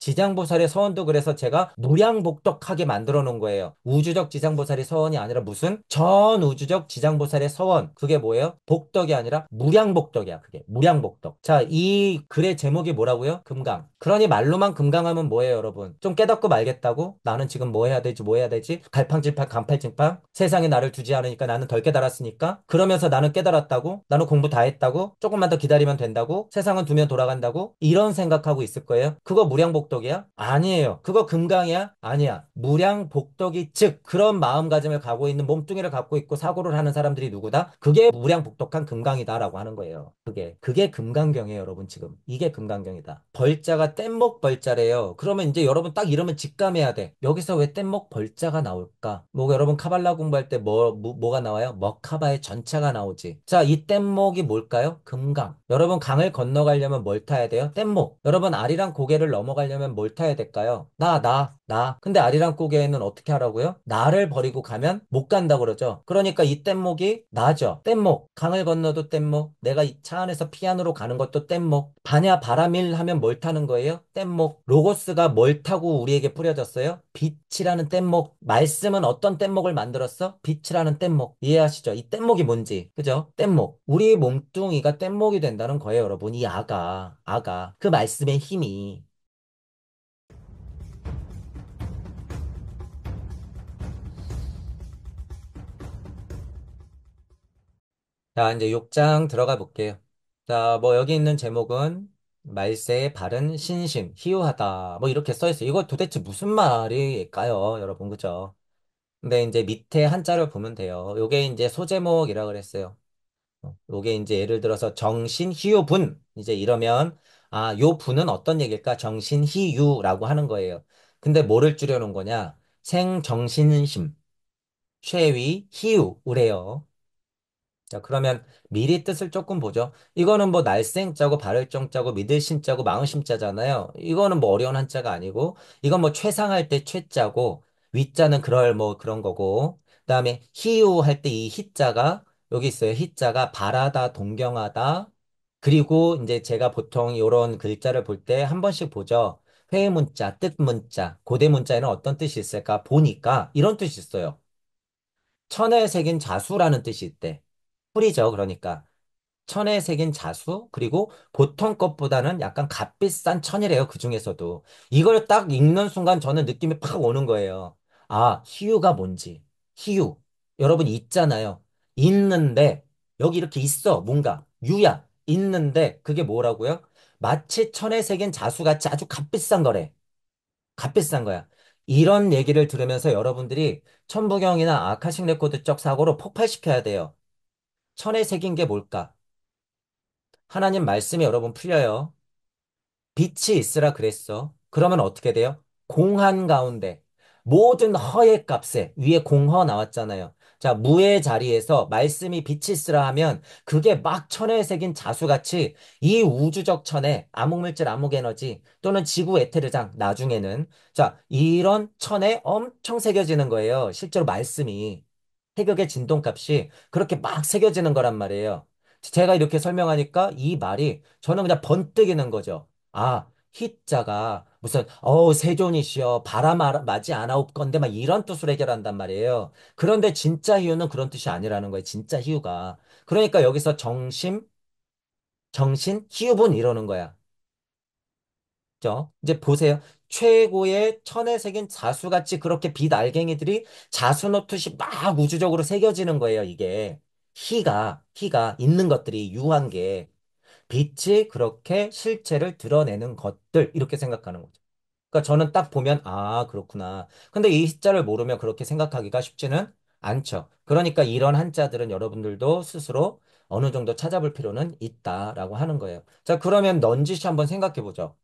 지장보살의 서원도 그래서 제가 무량복덕하게 만들어 놓은 거예요. 우주적 지장보살의 서원이 아니라 무슨 전 우주적 지장보살의 서원. 그게 뭐예요? 복덕이 아니라 무량복덕이야. 그게 무량복덕. 자, 이 글의 제목이 뭐라고요? 금강. 그러니 말로만 금강하면 뭐예요, 여러분? 좀 깨닫고 말겠다고? 나는 지금 뭐 해야 되지? 뭐 해야 되지? 갈팡질팡, 간팔질팡. 세상에 나를 두지 않으니까 나는 덜 깨달았으니까. 그러면서 나는 깨달았다고? 나는 공부 다 했다고? 조금만 더 기다리면 된다고? 세상은 두면 돌아간다고? 이런 생각하고 있을 거예요. 그거 무량복 복덕이야? 아니에요. 그거 금강이야? 아니야. 무량 복덕이 즉 그런 마음가짐을 가고 있는 몸뚱이를 갖고 있고 사고를 하는 사람들이 누구다? 그게 무량 복덕한 금강이다라고 하는 거예요. 그게 그게 금강경이에요, 여러분 지금. 이게 금강경이다. 벌자가 뗏목 벌자래요. 그러면 이제 여러분 딱 이러면 직감해야 돼. 여기서 왜 뗏목 벌자가 나올까? 뭐 여러분 카발라 공부할 때 뭐 뭐가 나와요? 머카바의 전체가 나오지. 자, 이 뗏목이 뭘까요? 금강. 여러분 강을 건너가려면 뭘 타야 돼요? 뗏목. 여러분 알이랑 고개를 넘어가려면 하려면 뭘 타야 될까요? 나, 나, 나. 근데 아리랑 고개는 어떻게 하라고요? 나를 버리고 가면 못 간다 그러죠. 그러니까 이 뗏목이 나죠. 뗏목. 강을 건너도 뗏목. 내가 이 차 안에서 피안으로 가는 것도 뗏목. 반야 바람일 하면 뭘 타는 거예요? 뗏목. 로고스가 뭘 타고 우리에게 뿌려졌어요? 빛이라는 뗏목. 말씀은 어떤 뗏목을 만들었어? 빛이라는 뗏목. 이해하시죠? 이 뗏목이 뭔지. 그죠? 뗏목. 우리 몸뚱이가 뗏목이 된다는 거예요, 여러분. 이 아가. 아가. 그 말씀의 힘이. 자, 이제 6장 들어가 볼게요. 자, 뭐 여기 있는 제목은 말세의 바른 신심, 희유하다. 뭐 이렇게 써 있어요. 이거 도대체 무슨 말일까요? 여러분, 그죠? 근데 이제 밑에 한자를 보면 돼요. 요게 이제 소제목이라고 그랬어요. 요게 이제 예를 들어서 정신희유분. 이제 이러면, 아, 요 분은 어떤 얘기일까? 정신희유라고 하는 거예요. 근데 뭐를 줄여놓은 거냐? 생정신심, 최위, 희유래요. 자, 그러면 미리 뜻을 조금 보죠. 이거는 뭐 날생자고 발을정자고 믿을심자고 망으심자잖아요. 이거는 뭐 어려운 한자가 아니고 이건 뭐 최상할 때 최자고 위자는 그럴 뭐 그런 거고 그다음에 희우 할 때 이 희자가 여기 있어요. 희자가 바라다 동경하다 그리고 이제 제가 보통 이런 글자를 볼 때 한 번씩 보죠. 회의 문자, 뜻 문자, 고대 문자에는 어떤 뜻이 있을까 보니까 이런 뜻이 있어요. 천혜에 새긴 자수라는 뜻이 있대. 뿌리죠 그러니까 천에 새긴 자수 그리고 보통 것보다는 약간 값비싼 천이래요. 그 중에서도 이걸 딱 읽는 순간 저는 느낌이 팍 오는 거예요. 아, 희유가 뭔지. 희유. 여러분 있잖아요. 있는데 여기 이렇게 있어. 뭔가 유야. 있는데 그게 뭐라고요? 마치 천에 새긴 자수같이 아주 값비싼 거래. 값비싼 거야. 이런 얘기를 들으면서 여러분들이 천부경이나 아카식 레코드 쪽 사고로 폭발시켜야 돼요. 천에 새긴 게 뭘까? 하나님 말씀이 여러분 풀려요. 빛이 있으라 그랬어. 그러면 어떻게 돼요? 공한 가운데 모든 허의 값에 위에 공허 나왔잖아요. 자, 무의 자리에서 말씀이 빛이 있으라 하면 그게 막 천에 새긴 자수같이 이 우주적 천에 암흑물질 암흑에너지 또는 지구 에테르장 나중에는 자, 이런 천에 엄청 새겨지는 거예요. 실제로 말씀이. 태극의 진동값이 그렇게 막 새겨지는 거란 말이에요. 제가 이렇게 설명하니까 이 말이 저는 그냥 번뜩이는 거죠. 아, 희자가 무슨 어 세존이시여 바람 아, 맞이 않아옵건데 막 이런 뜻으로 해결한단 말이에요. 그런데 진짜 희유는 그런 뜻이 아니라는 거예요. 진짜 희유가. 그러니까 여기서 정심, 정신, 희우분 이러는 거야. 그죠? 이제 보세요. 최고의 천에 새긴 자수같이 그렇게 빛 알갱이들이 자수노트시 막 우주적으로 새겨지는 거예요, 이게. 희가, 희가 있는 것들이 유한 게 빛이 그렇게 실체를 드러내는 것들, 이렇게 생각하는 거죠. 그러니까 저는 딱 보면, 아, 그렇구나. 근데 이 희자를 모르면 그렇게 생각하기가 쉽지는 않죠. 그러니까 이런 한자들은 여러분들도 스스로 어느 정도 찾아볼 필요는 있다라고 하는 거예요. 자, 그러면 넌지시 한번 생각해 보죠.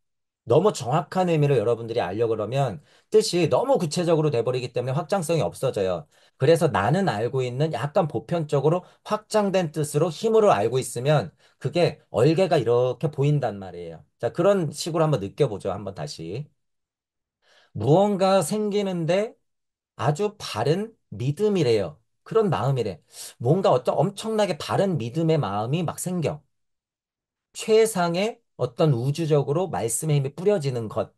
너무 정확한 의미로 여러분들이 알려 그러면 뜻이 너무 구체적으로 돼버리기 때문에 확장성이 없어져요. 그래서 나는 알고 있는 약간 보편적으로 확장된 뜻으로 힘으로 알고 있으면 그게 얼개가 이렇게 보인단 말이에요. 자, 그런 식으로 한번 느껴보죠. 한번 다시. 무언가 생기는데 아주 바른 믿음이래요. 그런 마음이래. 뭔가 어떤 엄청나게 바른 믿음의 마음이 막 생겨. 최상의 어떤 우주적으로 말씀의 힘이 뿌려지는 것.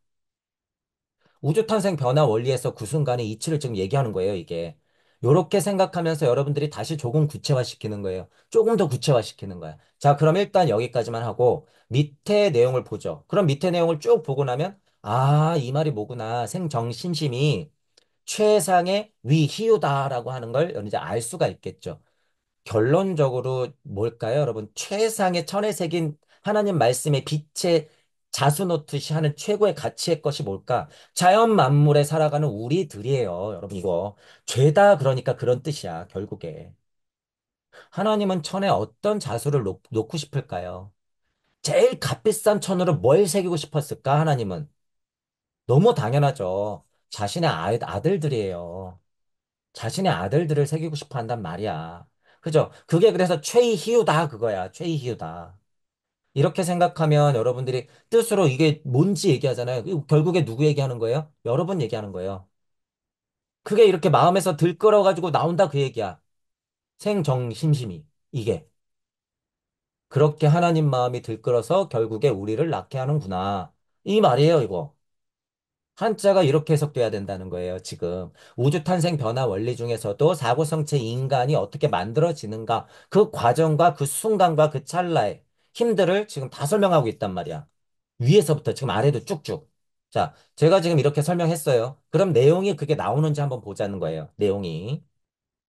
우주 탄생 변화 원리에서 그 순간의 이치를 지금 얘기하는 거예요, 이게. 요렇게 생각하면서 여러분들이 다시 조금 구체화시키는 거예요. 조금 더 구체화시키는 거야. 자, 그럼 일단 여기까지만 하고 밑에 내용을 보죠. 그럼 밑에 내용을 쭉 보고 나면 아, 이 말이 뭐구나. 생정신심이 최상의 위희유다라고 하는 걸 이제 알 수가 있겠죠. 결론적으로 뭘까요, 여러분? 최상의 천혜색인 하나님 말씀의 빛에 자수놓듯이 하는 최고의 가치의 것이 뭘까? 자연 만물에 살아가는 우리들이에요. 여러분, 이거. 죄다 그러니까 그런 뜻이야, 결국에. 하나님은 천에 어떤 자수를 놓, 놓고 싶을까요? 제일 값비싼 천으로 뭘 새기고 싶었을까, 하나님은? 너무 당연하죠. 자신의 아, 아들들이에요. 자신의 아들들을 새기고 싶어 한단 말이야. 그죠? 그게 그래서 최희유다, 그거야. 최희유다. 이렇게 생각하면 여러분들이 뜻으로 이게 뭔지 얘기하잖아요. 결국에 누구 얘기하는 거예요? 여러분 얘기하는 거예요. 그게 이렇게 마음에서 들끓어가지고 나온다 그 얘기야. 생정심심이. 이게. 그렇게 하나님 마음이 들끓어서 결국에 우리를 낳게 하는구나. 이 말이에요, 이거. 한자가 이렇게 해석돼야 된다는 거예요, 지금. 우주 탄생 변화 원리 중에서도 사고성체 인간이 어떻게 만들어지는가, 그 과정과 그 순간과 그 찰나에 힘들을 지금 다 설명하고 있단 말이야. 위에서부터 지금 아래도 쭉쭉. 자, 제가 지금 이렇게 설명했어요. 그럼 내용이 그게 나오는지 한번 보자는 거예요. 내용이.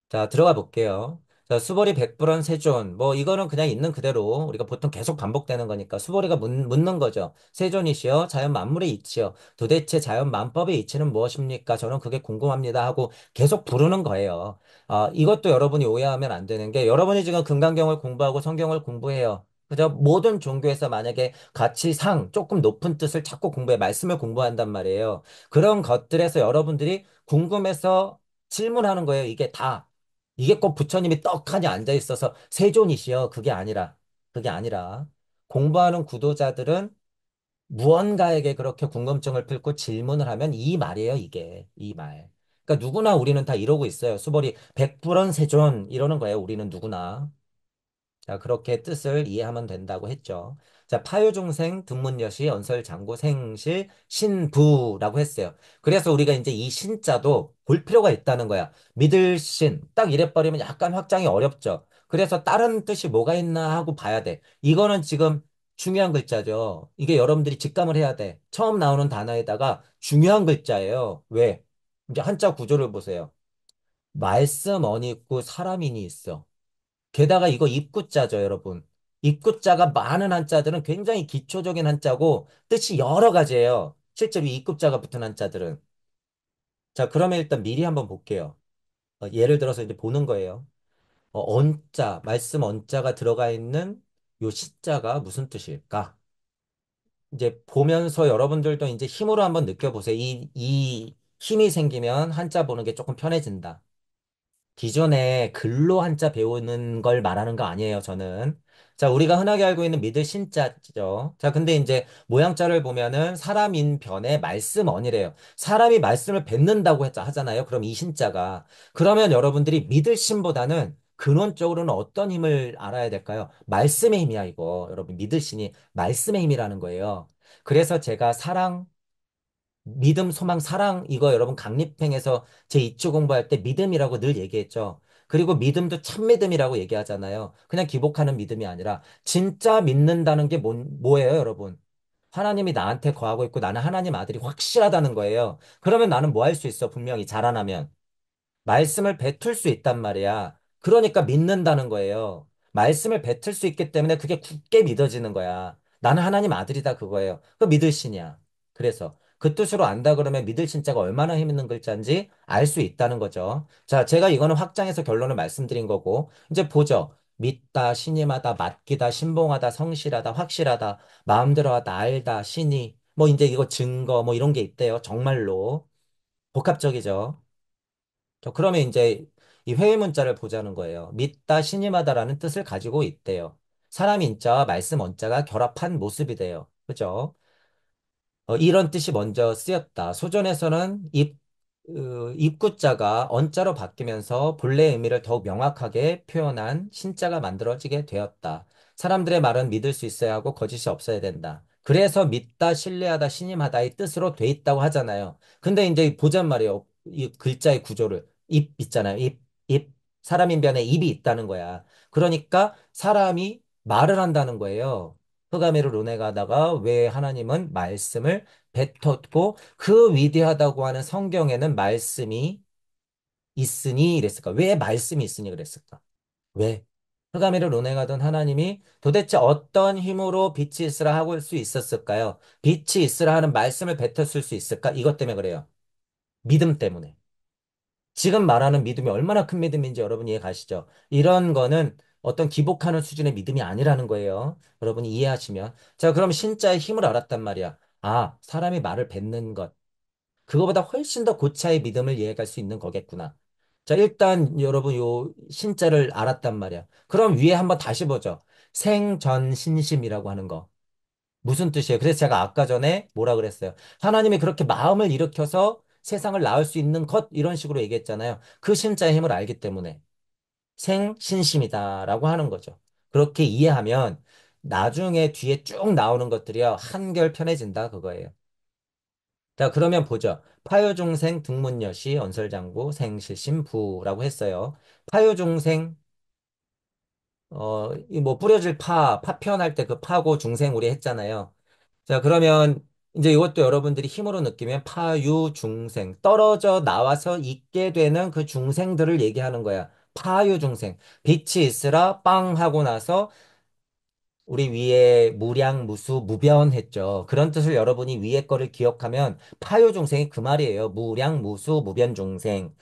자, 들어가 볼게요. 자, 수벌이 백불원 세존. 뭐, 이거는 그냥 있는 그대로 우리가 보통 계속 반복되는 거니까 수벌이가 묻, 는 거죠. 세존이시여, 자연 만물의 이치여. 도대체 자연 만법의 이치는 무엇입니까? 저는 그게 궁금합니다. 하고 계속 부르는 거예요. 아, 이것도 여러분이 오해하면 안 되는 게 여러분이 지금 금강경을 공부하고 성경을 공부해요. 그죠? 모든 종교에서 만약에 가치상 조금 높은 뜻을 찾고 공부해 말씀을 공부한단 말이에요. 그런 것들에서 여러분들이 궁금해서 질문하는 거예요. 이게 다. 이게 꼭 부처님이 떡하니 앉아 있어서 세존이시여. 그게 아니라. 그게 아니라. 공부하는 구도자들은 무언가에게 그렇게 궁금증을 풀고 질문을 하면 이 말이에요. 이게. 이 말. 그러니까 누구나 우리는 다 이러고 있어요. 수벌이 백불원 세존 이러는 거예요. 우리는 누구나. 자, 그렇게 뜻을 이해하면 된다고 했죠. 자, 파요종생, 등문여시, 연설장구, 생실, 신부라고 했어요. 그래서 우리가 이제 이 신자도 볼 필요가 있다는 거야. 믿을 신. 딱 이래버리면 약간 확장이 어렵죠. 그래서 다른 뜻이 뭐가 있나 하고 봐야 돼. 이거는 지금 중요한 글자죠. 이게 여러분들이 직감을 해야 돼. 처음 나오는 단어에다가 중요한 글자예요. 왜? 이제 한자 구조를 보세요. 말씀 어니 있고 사람인이 있어. 게다가 이거 입구자죠, 여러분. 입구자가 많은 한자들은 굉장히 기초적인 한자고 뜻이 여러 가지예요. 실제로 입구자가 붙은 한자들은. 자, 그러면 일단 미리 한번 볼게요. 어, 예를 들어서 이제 보는 거예요. 어, 언자, 말씀 언자가 들어가 있는 요 시자가 무슨 뜻일까? 이제 보면서 여러분들도 이제 힘으로 한번 느껴보세요. 이, 이 힘이 생기면 한자 보는 게 조금 편해진다. 기존에 글로 한자 배우는 걸 말하는 거 아니에요, 저는. 자, 우리가 흔하게 알고 있는 믿을 신자죠. 자, 근데 이제 모양자를 보면은 사람인 변의 말씀 언이래요. 사람이 말씀을 뱉는다고 했자 하잖아요. 그럼 이 신자가. 그러면 여러분들이 믿을 신보다는 근원적으로는 어떤 힘을 알아야 될까요? 말씀의 힘이야, 이거. 여러분, 믿을 신이 말씀의 힘이라는 거예요. 그래서 제가 사랑, 믿음, 소망, 사랑 이거 여러분 강립행에서 제2초 공부할 때 믿음이라고 늘 얘기했죠. 그리고 믿음도 참믿음이라고 얘기하잖아요. 그냥 기복하는 믿음이 아니라 진짜 믿는다는 게 뭐, 뭐예요, 여러분? 하나님이 나한테 거하고 있고 나는 하나님 아들이 확실하다는 거예요. 그러면 나는 뭐 할 수 있어? 분명히 자라나면. 말씀을 뱉을 수 있단 말이야. 그러니까 믿는다는 거예요. 말씀을 뱉을 수 있기 때문에 그게 굳게 믿어지는 거야. 나는 하나님 아들이다 그거예요. 그 믿으시냐? 그래서 그 뜻으로 안다 그러면 믿을 신자가 얼마나 힘있는 글자인지 알 수 있다는 거죠. 자, 제가 이거는 확장해서 결론을 말씀드린 거고, 이제 보죠. 믿다, 신임하다, 맡기다, 신봉하다, 성실하다, 확실하다, 마음대로 하다, 알다, 신이, 뭐 이제 이거 증거, 뭐 이런 게 있대요. 정말로. 복합적이죠. 자, 그러면 이제 이 회의 문자를 보자는 거예요. 믿다, 신임하다라는 뜻을 가지고 있대요. 사람 인자와 말씀 원자가 결합한 모습이 돼요. 그죠? 어, 이런 뜻이 먼저 쓰였다. 소전에서는 입, 으, 어, 입구자가 언자로 바뀌면서 본래의 의미를 더욱 명확하게 표현한 신자가 만들어지게 되었다. 사람들의 말은 믿을 수 있어야 하고 거짓이 없어야 된다. 그래서 믿다, 신뢰하다, 신임하다의 뜻으로 돼 있다고 하잖아요. 근데 이제 보자 말이에요. 이 글자의 구조를 입 있잖아요. 입, 입. 사람인 변에 입이 있다는 거야. 그러니까 사람이 말을 한다는 거예요. 흑암으로 논해가다가 왜 하나님은 말씀을 뱉었고 그 위대하다고 하는 성경에는 말씀이 있으니 이랬을까? 왜 말씀이 있으니 그랬을까? 왜? 흑암이를 논해가던 하나님이 도대체 어떤 힘으로 빛이 있으라 하고 할수 있었을까요? 빛이 있으라 하는 말씀을 뱉었을 수 있을까? 이것 때문에 그래요. 믿음 때문에. 지금 말하는 믿음이 얼마나 큰 믿음인지 여러분 이해 가시죠? 이런 거는 어떤 기복하는 수준의 믿음이 아니라는 거예요. 여러분이 이해하시면. 자, 그럼 신자의 힘을 알았단 말이야. 아, 사람이 말을 뱉는 것. 그거보다 훨씬 더 고차의 믿음을 이해할 수 있는 거겠구나. 자, 일단 여러분 요 신자를 알았단 말이야. 그럼 위에 한번 다시 보죠. 생전신심이라고 하는 거. 무슨 뜻이에요? 그래서 제가 아까 전에 뭐라 그랬어요? 하나님이 그렇게 마음을 일으켜서 세상을 나을 수 있는 것 이런 식으로 얘기했잖아요. 그 신자의 힘을 알기 때문에. 생신심이다라고 하는 거죠. 그렇게 이해하면 나중에 뒤에 쭉 나오는 것들이요. 한결 편해진다 그거예요. 자, 그러면 보죠. 파요종생 등문여시 언설장구 생실신부라고 했어요. 파요종생 어, 뭐 뿌려질 파, 파편할 때 그 파고 중생 우리 했잖아요. 자, 그러면 이제 이것도 여러분들이 힘으로 느끼면 파유 중생 떨어져 나와서 있게 되는 그 중생들을 얘기하는 거야. 파유중생. 빛이 있으라 빵 하고 나서 우리 위에 무량무수 무변했죠. 그런 뜻을 여러분이 위에 거를 기억하면 파요중생이 그 말이에요. 무량무수 무변중생.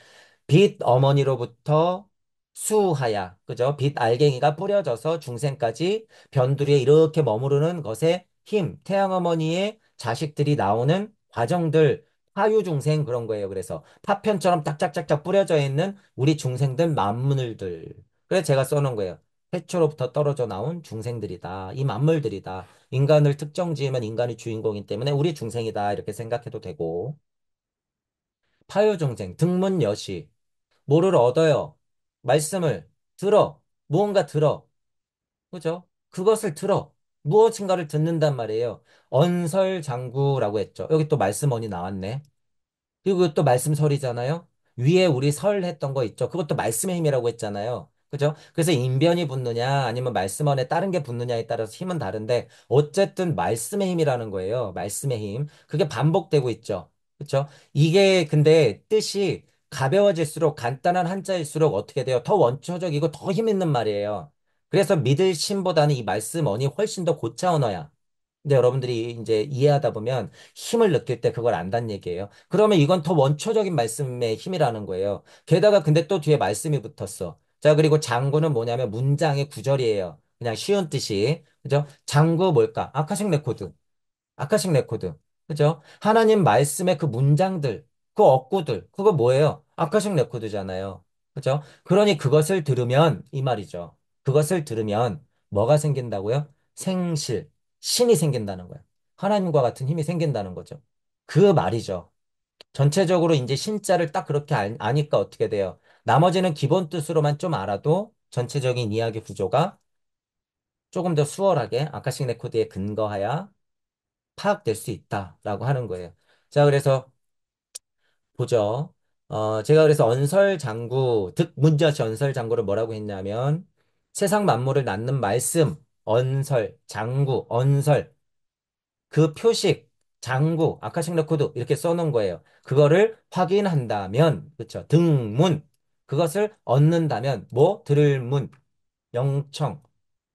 빛 어머니로부터 수하야. 그죠? 빛 알갱이가 뿌려져서 중생까지 변두리에 이렇게 머무르는 것의 힘, 태양 어머니의 자식들이 나오는 과정들 화유 중생 그런 거예요. 그래서 파편처럼 딱짝짝짝 뿌려져 있는 우리 중생들 만물들. 그래서 제가 써놓은 거예요. 태초로부터 떨어져 나온 중생들이다. 이 만물들이다. 인간을 특정 지으면 인간이 주인공이기 때문에 우리 중생이다. 이렇게 생각해도 되고. 파유 중생, 등문 여시. 뭐를 얻어요? 말씀을 들어. 무언가 들어. 그죠? 그것을 들어. 무엇인가를 듣는단 말이에요. 언설장구라고 했죠. 여기 또 말씀언이 나왔네. 그리고 또 말씀설이잖아요. 위에 우리 설 했던 거 있죠. 그것도 말씀의 힘이라고 했잖아요. 그죠? 그래서 인변이 붙느냐 아니면 말씀원에 다른 게 붙느냐에 따라서 힘은 다른데 어쨌든 말씀의 힘이라는 거예요. 말씀의 힘. 그게 반복되고 있죠. 그죠 이게 근데 뜻이 가벼워질수록 간단한 한자일수록 어떻게 돼요? 더 원초적이고 더 힘 있는 말이에요. 그래서 믿을 신보다는 이 말씀언이 훨씬 더 고차원어야. 근데 여러분들이 이제 이해하다 보면 힘을 느낄 때 그걸 안다는 얘기예요. 그러면 이건 더 원초적인 말씀의 힘이라는 거예요. 게다가 근데 또 뒤에 말씀이 붙었어. 자, 그리고 장구는 뭐냐면 문장의 구절이에요. 그냥 쉬운 뜻이. 그죠? 장구 뭘까? 아카식 레코드. 아카식 레코드. 그죠? 하나님 말씀의 그 문장들, 그 억구들, 그거 뭐예요? 아카식 레코드잖아요. 그죠? 그러니 그것을 들으면 이 말이죠. 그것을 들으면 뭐가 생긴다고요? 생실, 신이 생긴다는 거예요. 하나님과 같은 힘이 생긴다는 거죠. 그 말이죠. 전체적으로 이제 신자를 딱 그렇게 아니까 어떻게 돼요? 나머지는 기본 뜻으로만 좀 알아도 전체적인 이야기 구조가 조금 더 수월하게 아카식 레코드에 근거하여 파악될 수 있다라고 하는 거예요. 자, 그래서 보죠. 어, 제가 그래서 언설 장구, 득문자시 언설 장구를 뭐라고 했냐면 세상 만물을 낳는 말씀, 언설, 장구, 언설, 그 표식, 장구, 아카식 레코드 이렇게 써놓은 거예요. 그거를 확인한다면, 그렇죠? 등문, 그것을 얻는다면 뭐 들을 문, 영청,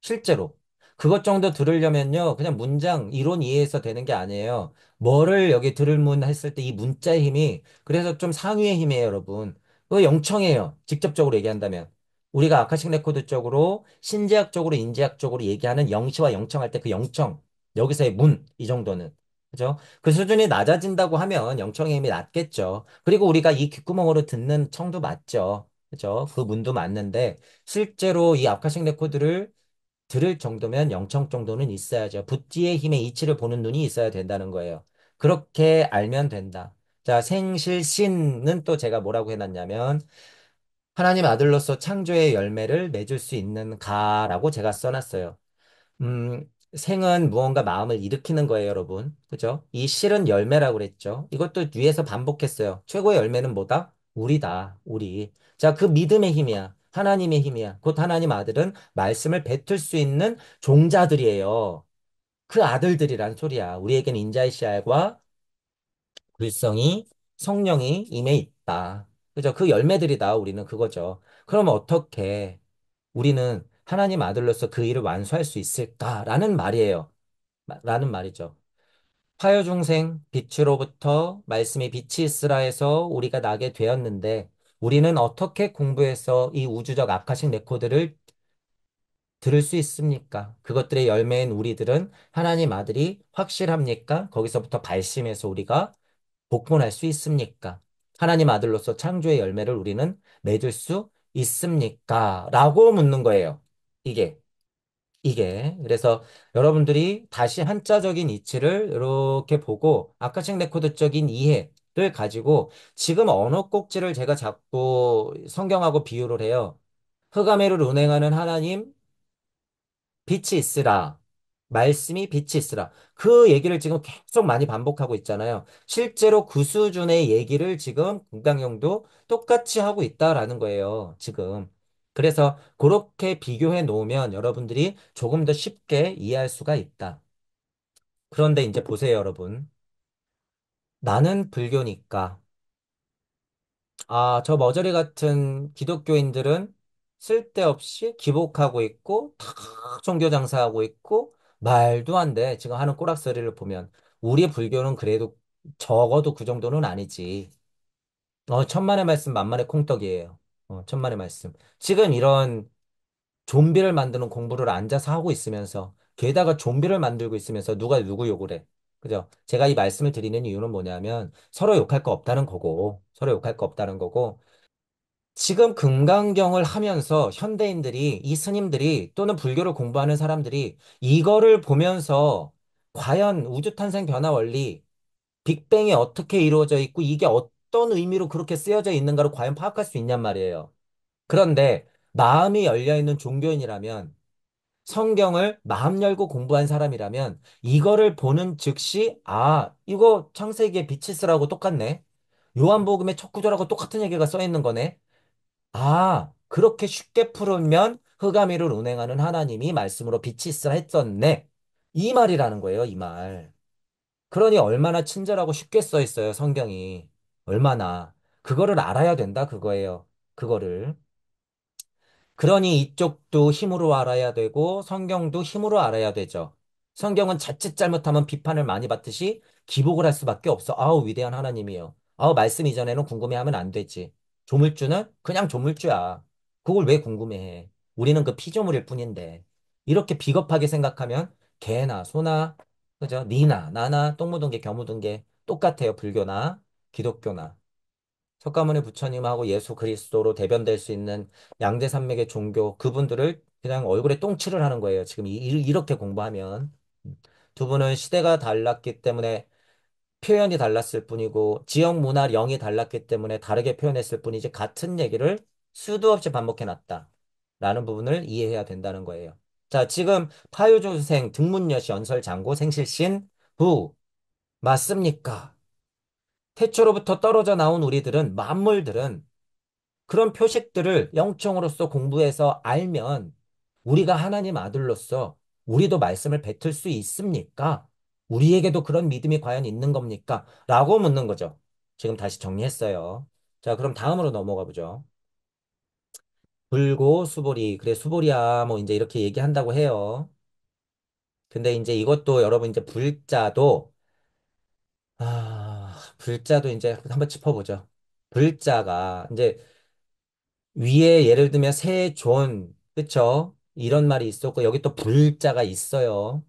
실제로 그것 정도 들으려면요, 그냥 문장 이론 이해해서 되는 게 아니에요. 뭐를 여기 들을 문 했을 때 이 문자의 힘이 그래서 좀 상위의 힘이에요, 여러분. 그거 영청이에요. 직접적으로 얘기한다면. 우리가 아카식 레코드 쪽으로 신재학 쪽으로 인재학 쪽으로 얘기하는 영시와 영청할 때 그 영청 여기서의 문 이 정도는 그죠? 그 수준이 낮아진다고 하면 영청의 힘이 낮겠죠. 그리고 우리가 이 귓구멍으로 듣는 청도 맞죠. 그죠? 그 문도 맞는데 실제로 이 아카식 레코드를 들을 정도면 영청 정도는 있어야죠. 부띠의 힘의 이치를 보는 눈이 있어야 된다는 거예요. 그렇게 알면 된다. 자, 생실신은 또 제가 뭐라고 해놨냐면 하나님 아들로서 창조의 열매를 맺을 수 있는 가라고 제가 써놨어요. 음, 생은 무언가 마음을 일으키는 거예요, 여러분. 그죠? 이 실은 열매라고 그랬죠. 이것도 뒤에서 반복했어요. 최고의 열매는 뭐다? 우리다, 우리. 자, 그 믿음의 힘이야. 하나님의 힘이야. 곧 하나님 아들은 말씀을 뱉을 수 있는 종자들이에요. 그 아들들이란 소리야. 우리에겐 인자의 씨알과 불성이 성령이 임해 있다. 그죠? 그 열매들이 다 우리는 그거죠. 그러면 어떻게 우리는 하나님 아들로서 그 일을 완수할 수 있을까라는 말이에요. 라는 말이죠. 화요 중생 빛으로부터 말씀이 빛이 있으라해서 우리가 나게 되었는데 우리는 어떻게 공부해서 이 우주적 아카식 레코드를 들을 수 있습니까? 그것들의 열매인 우리들은 하나님 아들이 확실합니까? 거기서부터 발심해서 우리가 복권할 수 있습니까? 하나님 아들로서 창조의 열매를 우리는 맺을 수 있습니까? 라고 묻는 거예요. 이게. 이게. 그래서 여러분들이 다시 한자적인 이치를 이렇게 보고 아카식 레코드적인 이해를 가지고 지금 언어 꼭지를 제가 자꾸 성경하고 비유를 해요. 흑암에를 운행하는 하나님 빛이 있으라. 말씀이 빛이 있으라. 그 얘기를 지금 계속 많이 반복하고 있잖아요. 실제로 그 수준의 얘기를 지금 금강경도 똑같이 하고 있다라는 거예요. 지금. 그래서 그렇게 비교해 놓으면 여러분들이 조금 더 쉽게 이해할 수가 있다. 그런데 이제 보세요, 여러분. 나는 불교니까. 아, 저 머저리 같은 기독교인들은 쓸데없이 기복하고 있고, 다 종교 장사하고 있고, 말도 안 돼. 지금 하는 꼬락서리를 보면. 우리 불교는 그래도 적어도 그 정도는 아니지. 어, 천만의 말씀, 만만의 콩떡이에요. 어, 천만의 말씀. 지금 이런 좀비를 만드는 공부를 앉아서 하고 있으면서, 게다가 좀비를 만들고 있으면서 누가 누구 욕을 해. 그죠? 제가 이 말씀을 드리는 이유는 뭐냐면, 서로 욕할 거 없다는 거고, 서로 욕할 거 없다는 거고, 지금 금강경을 하면서 현대인들이 이 스님들이 또는 불교를 공부하는 사람들이 이거를 보면서 과연 우주 탄생 변화 원리, 빅뱅이 어떻게 이루어져 있고 이게 어떤 의미로 그렇게 쓰여져 있는가를 과연 파악할 수 있냔 말이에요. 그런데 마음이 열려 있는 종교인이라면 성경을 마음 열고 공부한 사람이라면 이거를 보는 즉시 아, 이거 창세기의 빛이 쓰라고 똑같네. 요한복음의 첫 구절하고 똑같은 얘기가 써 있는 거네. 아, 그렇게 쉽게 풀으면 흑암이를 운행하는 하나님이 말씀으로 빛이 있으라 했었네. 이 말이라는 거예요, 이 말. 그러니 얼마나 친절하고 쉽게 써 있어요, 성경이. 얼마나. 그거를 알아야 된다, 그거예요. 그거를. 그러니 이쪽도 힘으로 알아야 되고 성경도 힘으로 알아야 되죠. 성경은 자칫 잘못하면 비판을 많이 받듯이 기복을 할 수밖에 없어. 아우, 위대한 하나님이요. 아우, 말씀 이전에는 궁금해하면 안 되지. 조물주는 그냥 조물주야. 그걸 왜 궁금해해? 우리는 그 피조물일 뿐인데 이렇게 비겁하게 생각하면 개나 소나 그죠? 니나 나나 똥무둥개 겨무둥개 똑같아요. 불교나 기독교나 석가모니 부처님하고 예수 그리스도로 대변될 수 있는 양대 산맥의 종교 그분들을 그냥 얼굴에 똥칠을 하는 거예요. 지금 이, 렇게 공부하면 두 분은 시대가 달랐기 때문에 표현이 달랐을 뿐이고 지역 문화 영이 달랐기 때문에 다르게 표현했을 뿐이지 같은 얘기를 수도 없이 반복해 놨다라는 부분을 이해해야 된다는 거예요. 자, 지금 파유조생 등문여시 연설장고 생실신 부 맞습니까? 태초로부터 떨어져 나온 우리들은 만물들은 그런 표식들을 영청으로서 공부해서 알면 우리가 하나님 아들로서 우리도 말씀을 뱉을 수 있습니까? 우리에게도 그런 믿음이 과연 있는 겁니까? 라고 묻는 거죠. 지금 다시 정리했어요. 자, 그럼 다음으로 넘어가 보죠. 불고 수보리. 그래, 수보리야. 뭐 이제 이렇게 얘기한다고 해요. 근데 이제 이것도 여러분 이제 불자도 아, 불자도 이제 한번 짚어보죠. 불자가 이제 위에 예를 들면 세존, 그쵸? 이런 말이 있었고 여기 또 불자가 있어요.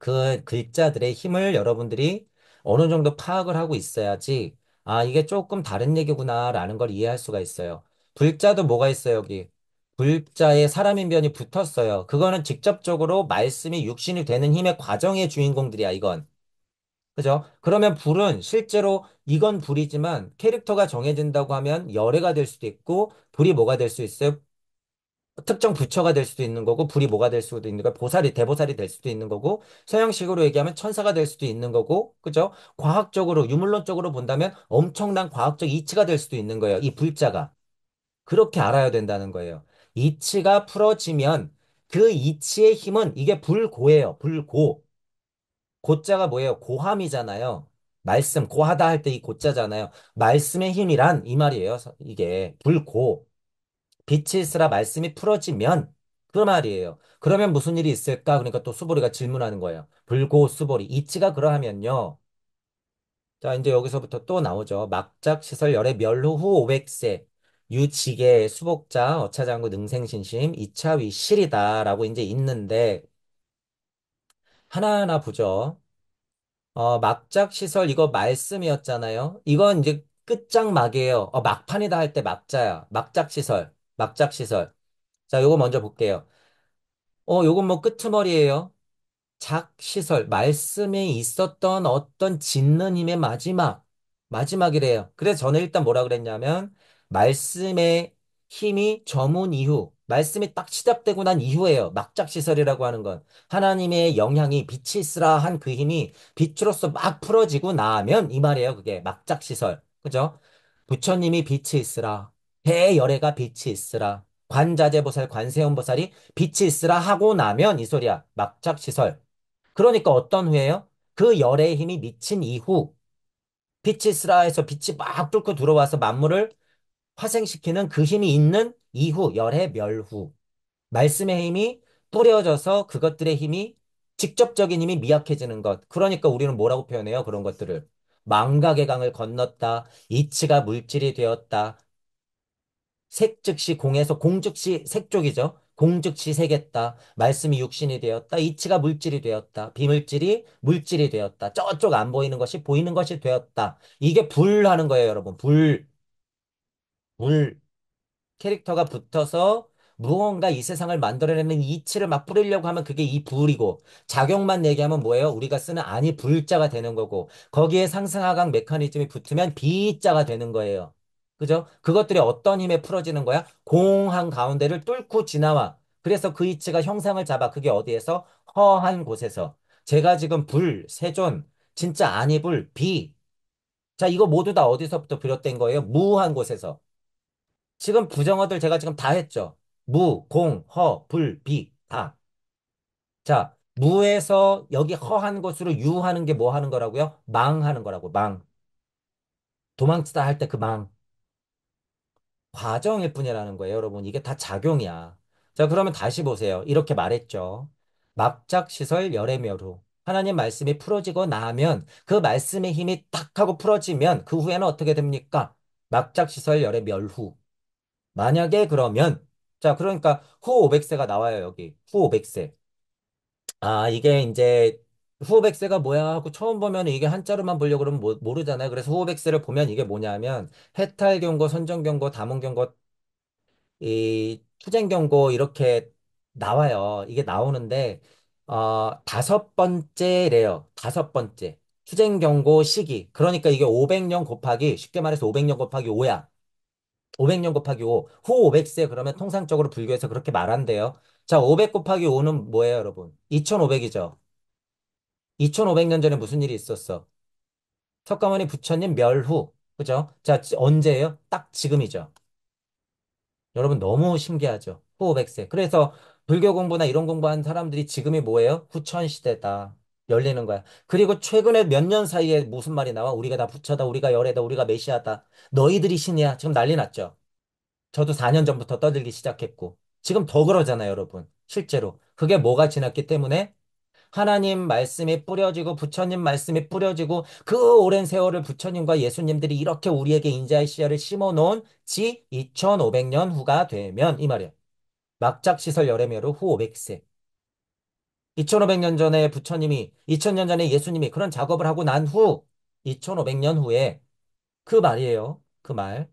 그 글자들의 힘을 여러분들이 어느 정도 파악을 하고 있어야지, 아, 이게 조금 다른 얘기구나라는 걸 이해할 수가 있어요. 불자도 뭐가 있어요, 여기? 불자에 사람인 변이 붙었어요. 그거는 직접적으로 말씀이 육신이 되는 힘의 과정의 주인공들이야, 이건. 그죠? 그러면 불은 실제로 이건 불이지만 캐릭터가 정해진다고 하면 열애가 될 수도 있고 불이 뭐가 될 수 있어요? 특정 부처가 될 수도 있는 거고 불이 뭐가 될 수도 있는 거 보살이 대보살이 될 수도 있는 거고 서양식으로 얘기하면 천사가 될 수도 있는 거고 그죠? 과학적으로 유물론적으로 본다면 엄청난 과학적 이치가 될 수도 있는 거예요. 이 불자가 그렇게 알아야 된다는 거예요. 이치가 풀어지면 그 이치의 힘은 이게 불고예요. 불고. 고자가 뭐예요? 고함이잖아요. 말씀 고하다 할 때 이 고자잖아요. 말씀의 힘이란 이 말이에요. 이게 불고. 빛이 있으라 말씀이 풀어지면 그 말이에요. 그러면 무슨 일이 있을까? 그러니까 또 수보리가 질문하는 거예요. 불고 수보리 이치가 그러하면요. 자 이제 여기서부터 또 나오죠. 막작 시설 열의 멸로 후 500세 유지계 수복자 어차장구 능생신심 2차위 실이다라고 이제 있는데 하나하나 보죠. 어, 막작 시설 이거 말씀이었잖아요. 이건 이제 끝장막이에요. 어, 막판이다 할 때 막자야. 막작 시설. 막작 시설. 자, 요거 먼저 볼게요. 어, 요건 뭐 끄트머리예요. 작 시설, 말씀에 있었던 어떤 짓느님의 마지막, 마지막이래요. 그래서 저는 일단 뭐라 그랬냐면, 말씀의 힘이 저문 이후, 말씀이 딱 시작되고 난 이후에요. 막작 시설이라고 하는 건. 하나님의 영향이 빛이 있으라 한 그 힘이 빛으로서 막 풀어지고 나면 이 말이에요. 그게 막작 시설. 그죠? 부처님이 빛이 있으라. 배의 열애가 빛이 있으라. 관자재보살, 관세음보살이 빛이 있으라 하고 나면 이 소리야. 막작시설. 그러니까 어떤 후예요? 그 열애의 힘이 미친 이후 빛이 있으라 해서 빛이 막 뚫고 들어와서 만물을 화생시키는 그 힘이 있는 이후 열애 멸후. 말씀의 힘이 뿌려져서 그것들의 힘이 직접적인 힘이 미약해지는 것. 그러니까 우리는 뭐라고 표현해요? 그런 것들을. 망각의 강을 건넜다. 이치가 물질이 되었다. 색 즉시 공에서 공 즉시 색 쪽이죠. 공 즉시 색했다. 말씀이 육신이 되었다. 이치가 물질이 되었다. 비물질이 물질이 되었다. 저쪽 안 보이는 것이 보이는 것이 되었다. 이게 불 하는 거예요, 여러분. 불. 불. 캐릭터가 붙어서 무언가 이 세상을 만들어내는 이치를 막 뿌리려고 하면 그게 이 불이고 작용만 얘기하면 뭐예요? 우리가 쓰는 아니 불자가 되는 거고 거기에 상승하강 메커니즘이 붙으면 비자가 되는 거예요. 그죠? 그것들이 어떤 힘에 풀어지는 거야? 공한 가운데를 뚫고 지나와. 그래서 그 이치가 형상을 잡아. 그게 어디에서? 허한 곳에서. 제가 지금 불, 세존, 진짜 아니불, 비. 자, 이거 모두 다 어디서부터 비롯된 거예요? 무한 곳에서. 지금 부정어들 제가 지금 다 했죠. 무, 공, 허, 불, 비, 다. 자, 무에서 여기 허한 곳으로 유하는 게 뭐 하는 거라고요? 망하는 거라고, 망. 도망치다 할 때 그 망. 과정일 뿐이라는 거예요, 여러분. 이게 다 작용이야. 자, 그러면 다시 보세요. 이렇게 말했죠. 막작시설열애멸로 하나님 말씀이 풀어지고 나면 그 말씀의 힘이 딱 하고 풀어지면 그 후에는 어떻게 됩니까? 막작시설 열애 멸후. 만약에 그러면 자, 그러니까 후 500세가 나와요, 여기. 후 500세. 아, 이게 이제 후호백세가 뭐야 하고 처음 보면 이게 한자로만 보려고 그러면 모, 모르잖아요. 그래서 후호백세를 보면 이게 뭐냐면 해탈 경고, 선전 경고, 담원 경고, 이 투쟁 경고 이렇게 나와요. 이게 나오는데 어, 다섯 번째래요. 다섯 번째. 투쟁 경고 시기. 그러니까 이게 500년 곱하기 쉽게 말해서 500년 곱하기 5야. 500년 곱하기 5. 후5 0세 그러면 통상적으로 불교에서 그렇게 말한대요. 자, 500 곱하기 5는 뭐예요, 여러분? 2500이죠. 2,500년 전에 무슨 일이 있었어? 석가모니 부처님 멸후. 그죠? 자, 언제예요? 딱 지금이죠. 여러분 너무 신기하죠? 호호백세. 그래서 불교 공부나 이런 공부한 사람들이 지금이 뭐예요? 후천 시대다. 열리는 거야. 그리고 최근에 몇 년 사이에 무슨 말이 나와? 우리가 다 부처다, 우리가 열애다, 우리가 메시아다. 너희들이 신이야. 지금 난리 났죠? 저도 4년 전부터 떠들기 시작했고. 지금 더 그러잖아요, 여러분. 실제로. 그게 뭐가 지났기 때문에? 하나님 말씀이 뿌려지고 부처님 말씀이 뿌려지고 그 오랜 세월을 부처님과 예수님들이 이렇게 우리에게 인자의 씨앗을 심어 놓은 지 2500년 후가 되면 이 말이야. 막작 시설 여래미로 후 500세. 2500년 전에 부처님이 2000년 전에 예수님이 그런 작업을 하고 난 후 2500년 후에 그 말이에요. 그 말.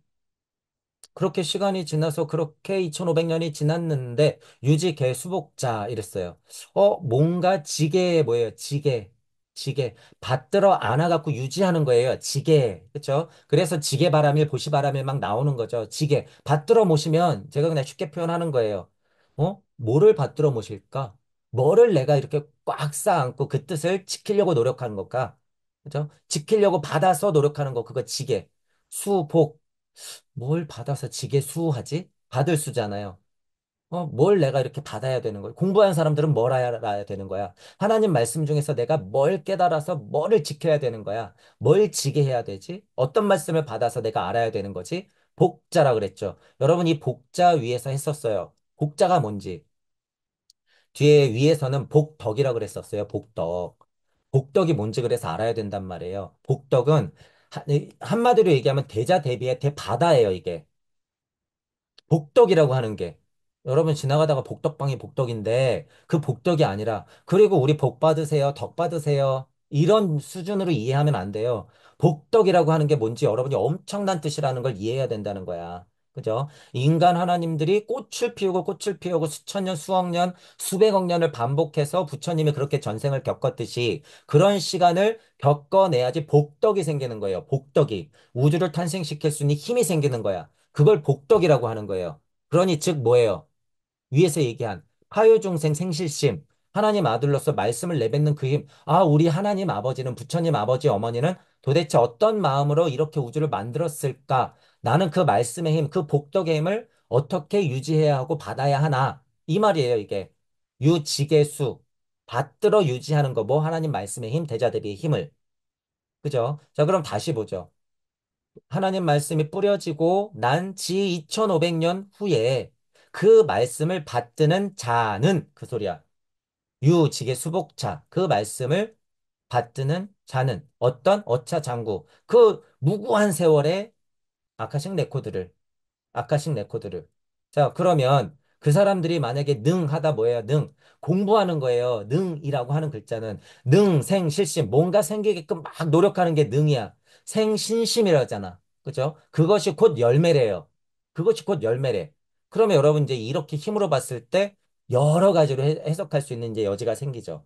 그렇게 시간이 지나서 그렇게 2500년이 지났는데 유지개 수복자 이랬어요. 어, 뭔가 지게 뭐예요? 지게. 지게. 받들어 안아갖고 유지하는 거예요. 지게. 그쵸? 그래서 지게 바람일, 보시 바람일 막 나오는 거죠. 지게. 받들어 모시면 제가 그냥 쉽게 표현하는 거예요. 어? 뭐를 받들어 모실까? 뭐를 내가 이렇게 꽉 쌓아안고 그 뜻을 지키려고 노력하는 것까 그죠? 지키려고 받아서 노력하는 거, 그거 지게. 수복. 뭘 받아서 지게 수하지? 받을 수잖아요. 어, 뭘 내가 이렇게 받아야 되는 거야? 공부하는 사람들은 뭘 알아야 되는 거야? 하나님 말씀 중에서 내가 뭘 깨달아서 뭐를 지켜야 되는 거야? 뭘 지게 해야 되지? 어떤 말씀을 받아서 내가 알아야 되는 거지? 복자라 그랬죠. 여러분 이 복자 위에서 했었어요. 복자가 뭔지. 뒤에 위에서는 복덕이라 그랬었어요. 복덕. 복덕이 뭔지 그래서 알아야 된단 말이에요. 복덕은 한마디로 얘기하면 대자 대비의 대바다예요, 이게. 복덕이라고 하는 게. 여러분 지나가다가 복덕방이 복덕인데 그 복덕이 아니라 그리고 우리 복 받으세요, 덕 받으세요. 이런 수준으로 이해하면 안 돼요. 복덕이라고 하는 게 뭔지 여러분이 엄청난 뜻이라는 걸 이해해야 된다는 거야. 그죠? 인간 하나님들이 꽃을 피우고 꽃을 피우고 수천 년, 수억 년, 수백억 년을 반복해서 부처님이 그렇게 전생을 겪었듯이 그런 시간을 겪어내야지 복덕이 생기는 거예요. 복덕이. 우주를 탄생시킬 수 있는 힘이 생기는 거야. 그걸 복덕이라고 하는 거예요. 그러니 즉 뭐예요? 위에서 얘기한 화요중생 생실심. 하나님 아들로서 말씀을 내뱉는 그 힘. 아, 우리 하나님 아버지는 부처님 아버지 어머니는 도대체 어떤 마음으로 이렇게 우주를 만들었을까? 나는 그 말씀의 힘, 그 복덕의 힘을 어떻게 유지해야 하고 받아야 하나. 이 말이에요, 이게. 유지계수. 받들어 유지하는 거. 뭐 하나님 말씀의 힘, 대자 대비의 힘을. 그죠? 자, 그럼 다시 보죠. 하나님 말씀이 뿌려지고 난 지 2500년 후에 그 말씀을 받드는 자는 그 소리야. 유지계수복차그 말씀을 받드는 자는 어떤 어차 장구 그 무구한 세월에 아카식 레코드를. 아카식 레코드를. 자, 그러면 그 사람들이 만약에 능하다 뭐예요? 능. 공부하는 거예요. 능이라고 하는 글자는 능, 생, 실심. 뭔가 생기게끔 막 노력하는 게 능이야. 생신심이라잖아. 그죠? 그것이 곧 열매래요. 그것이 곧 열매래. 그러면 여러분 이제 이렇게 힘으로 봤을 때 여러 가지로 해- 해석할 수 있는 이제 여지가 생기죠.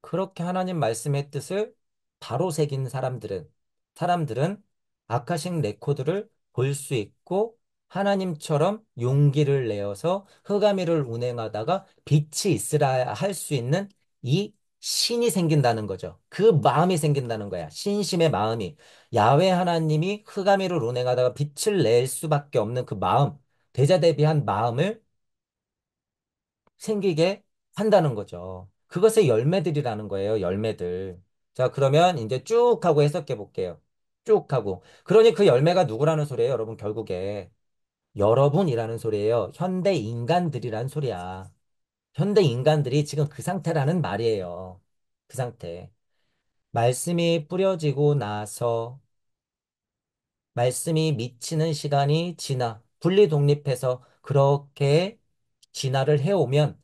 그렇게 하나님 말씀의 뜻을 바로 새긴 사람들은 사람들은 아카식 레코드를 볼 수 있고 하나님처럼 용기를 내어서 흑암이를 운행하다가 빛이 있으라 할 수 있는 이 신이 생긴다는 거죠. 그 마음이 생긴다는 거야. 신심의 마음이. 야외 하나님이 흑암이를 운행하다가 빛을 낼 수밖에 없는 그 마음, 대자대비한 마음을 생기게 한다는 거죠. 그것의 열매들이라는 거예요. 열매들. 자, 그러면 이제 쭉 하고 해석해 볼게요. 쭉 하고. 그러니 그 열매가 누구라는 소리예요, 여러분, 결국에. 여러분이라는 소리예요. 현대 인간들이란 소리야. 현대 인간들이 지금 그 상태라는 말이에요. 그 상태. 말씀이 뿌려지고 나서 말씀이 미치는 시간이 지나 분리 독립해서 그렇게 진화를 해오면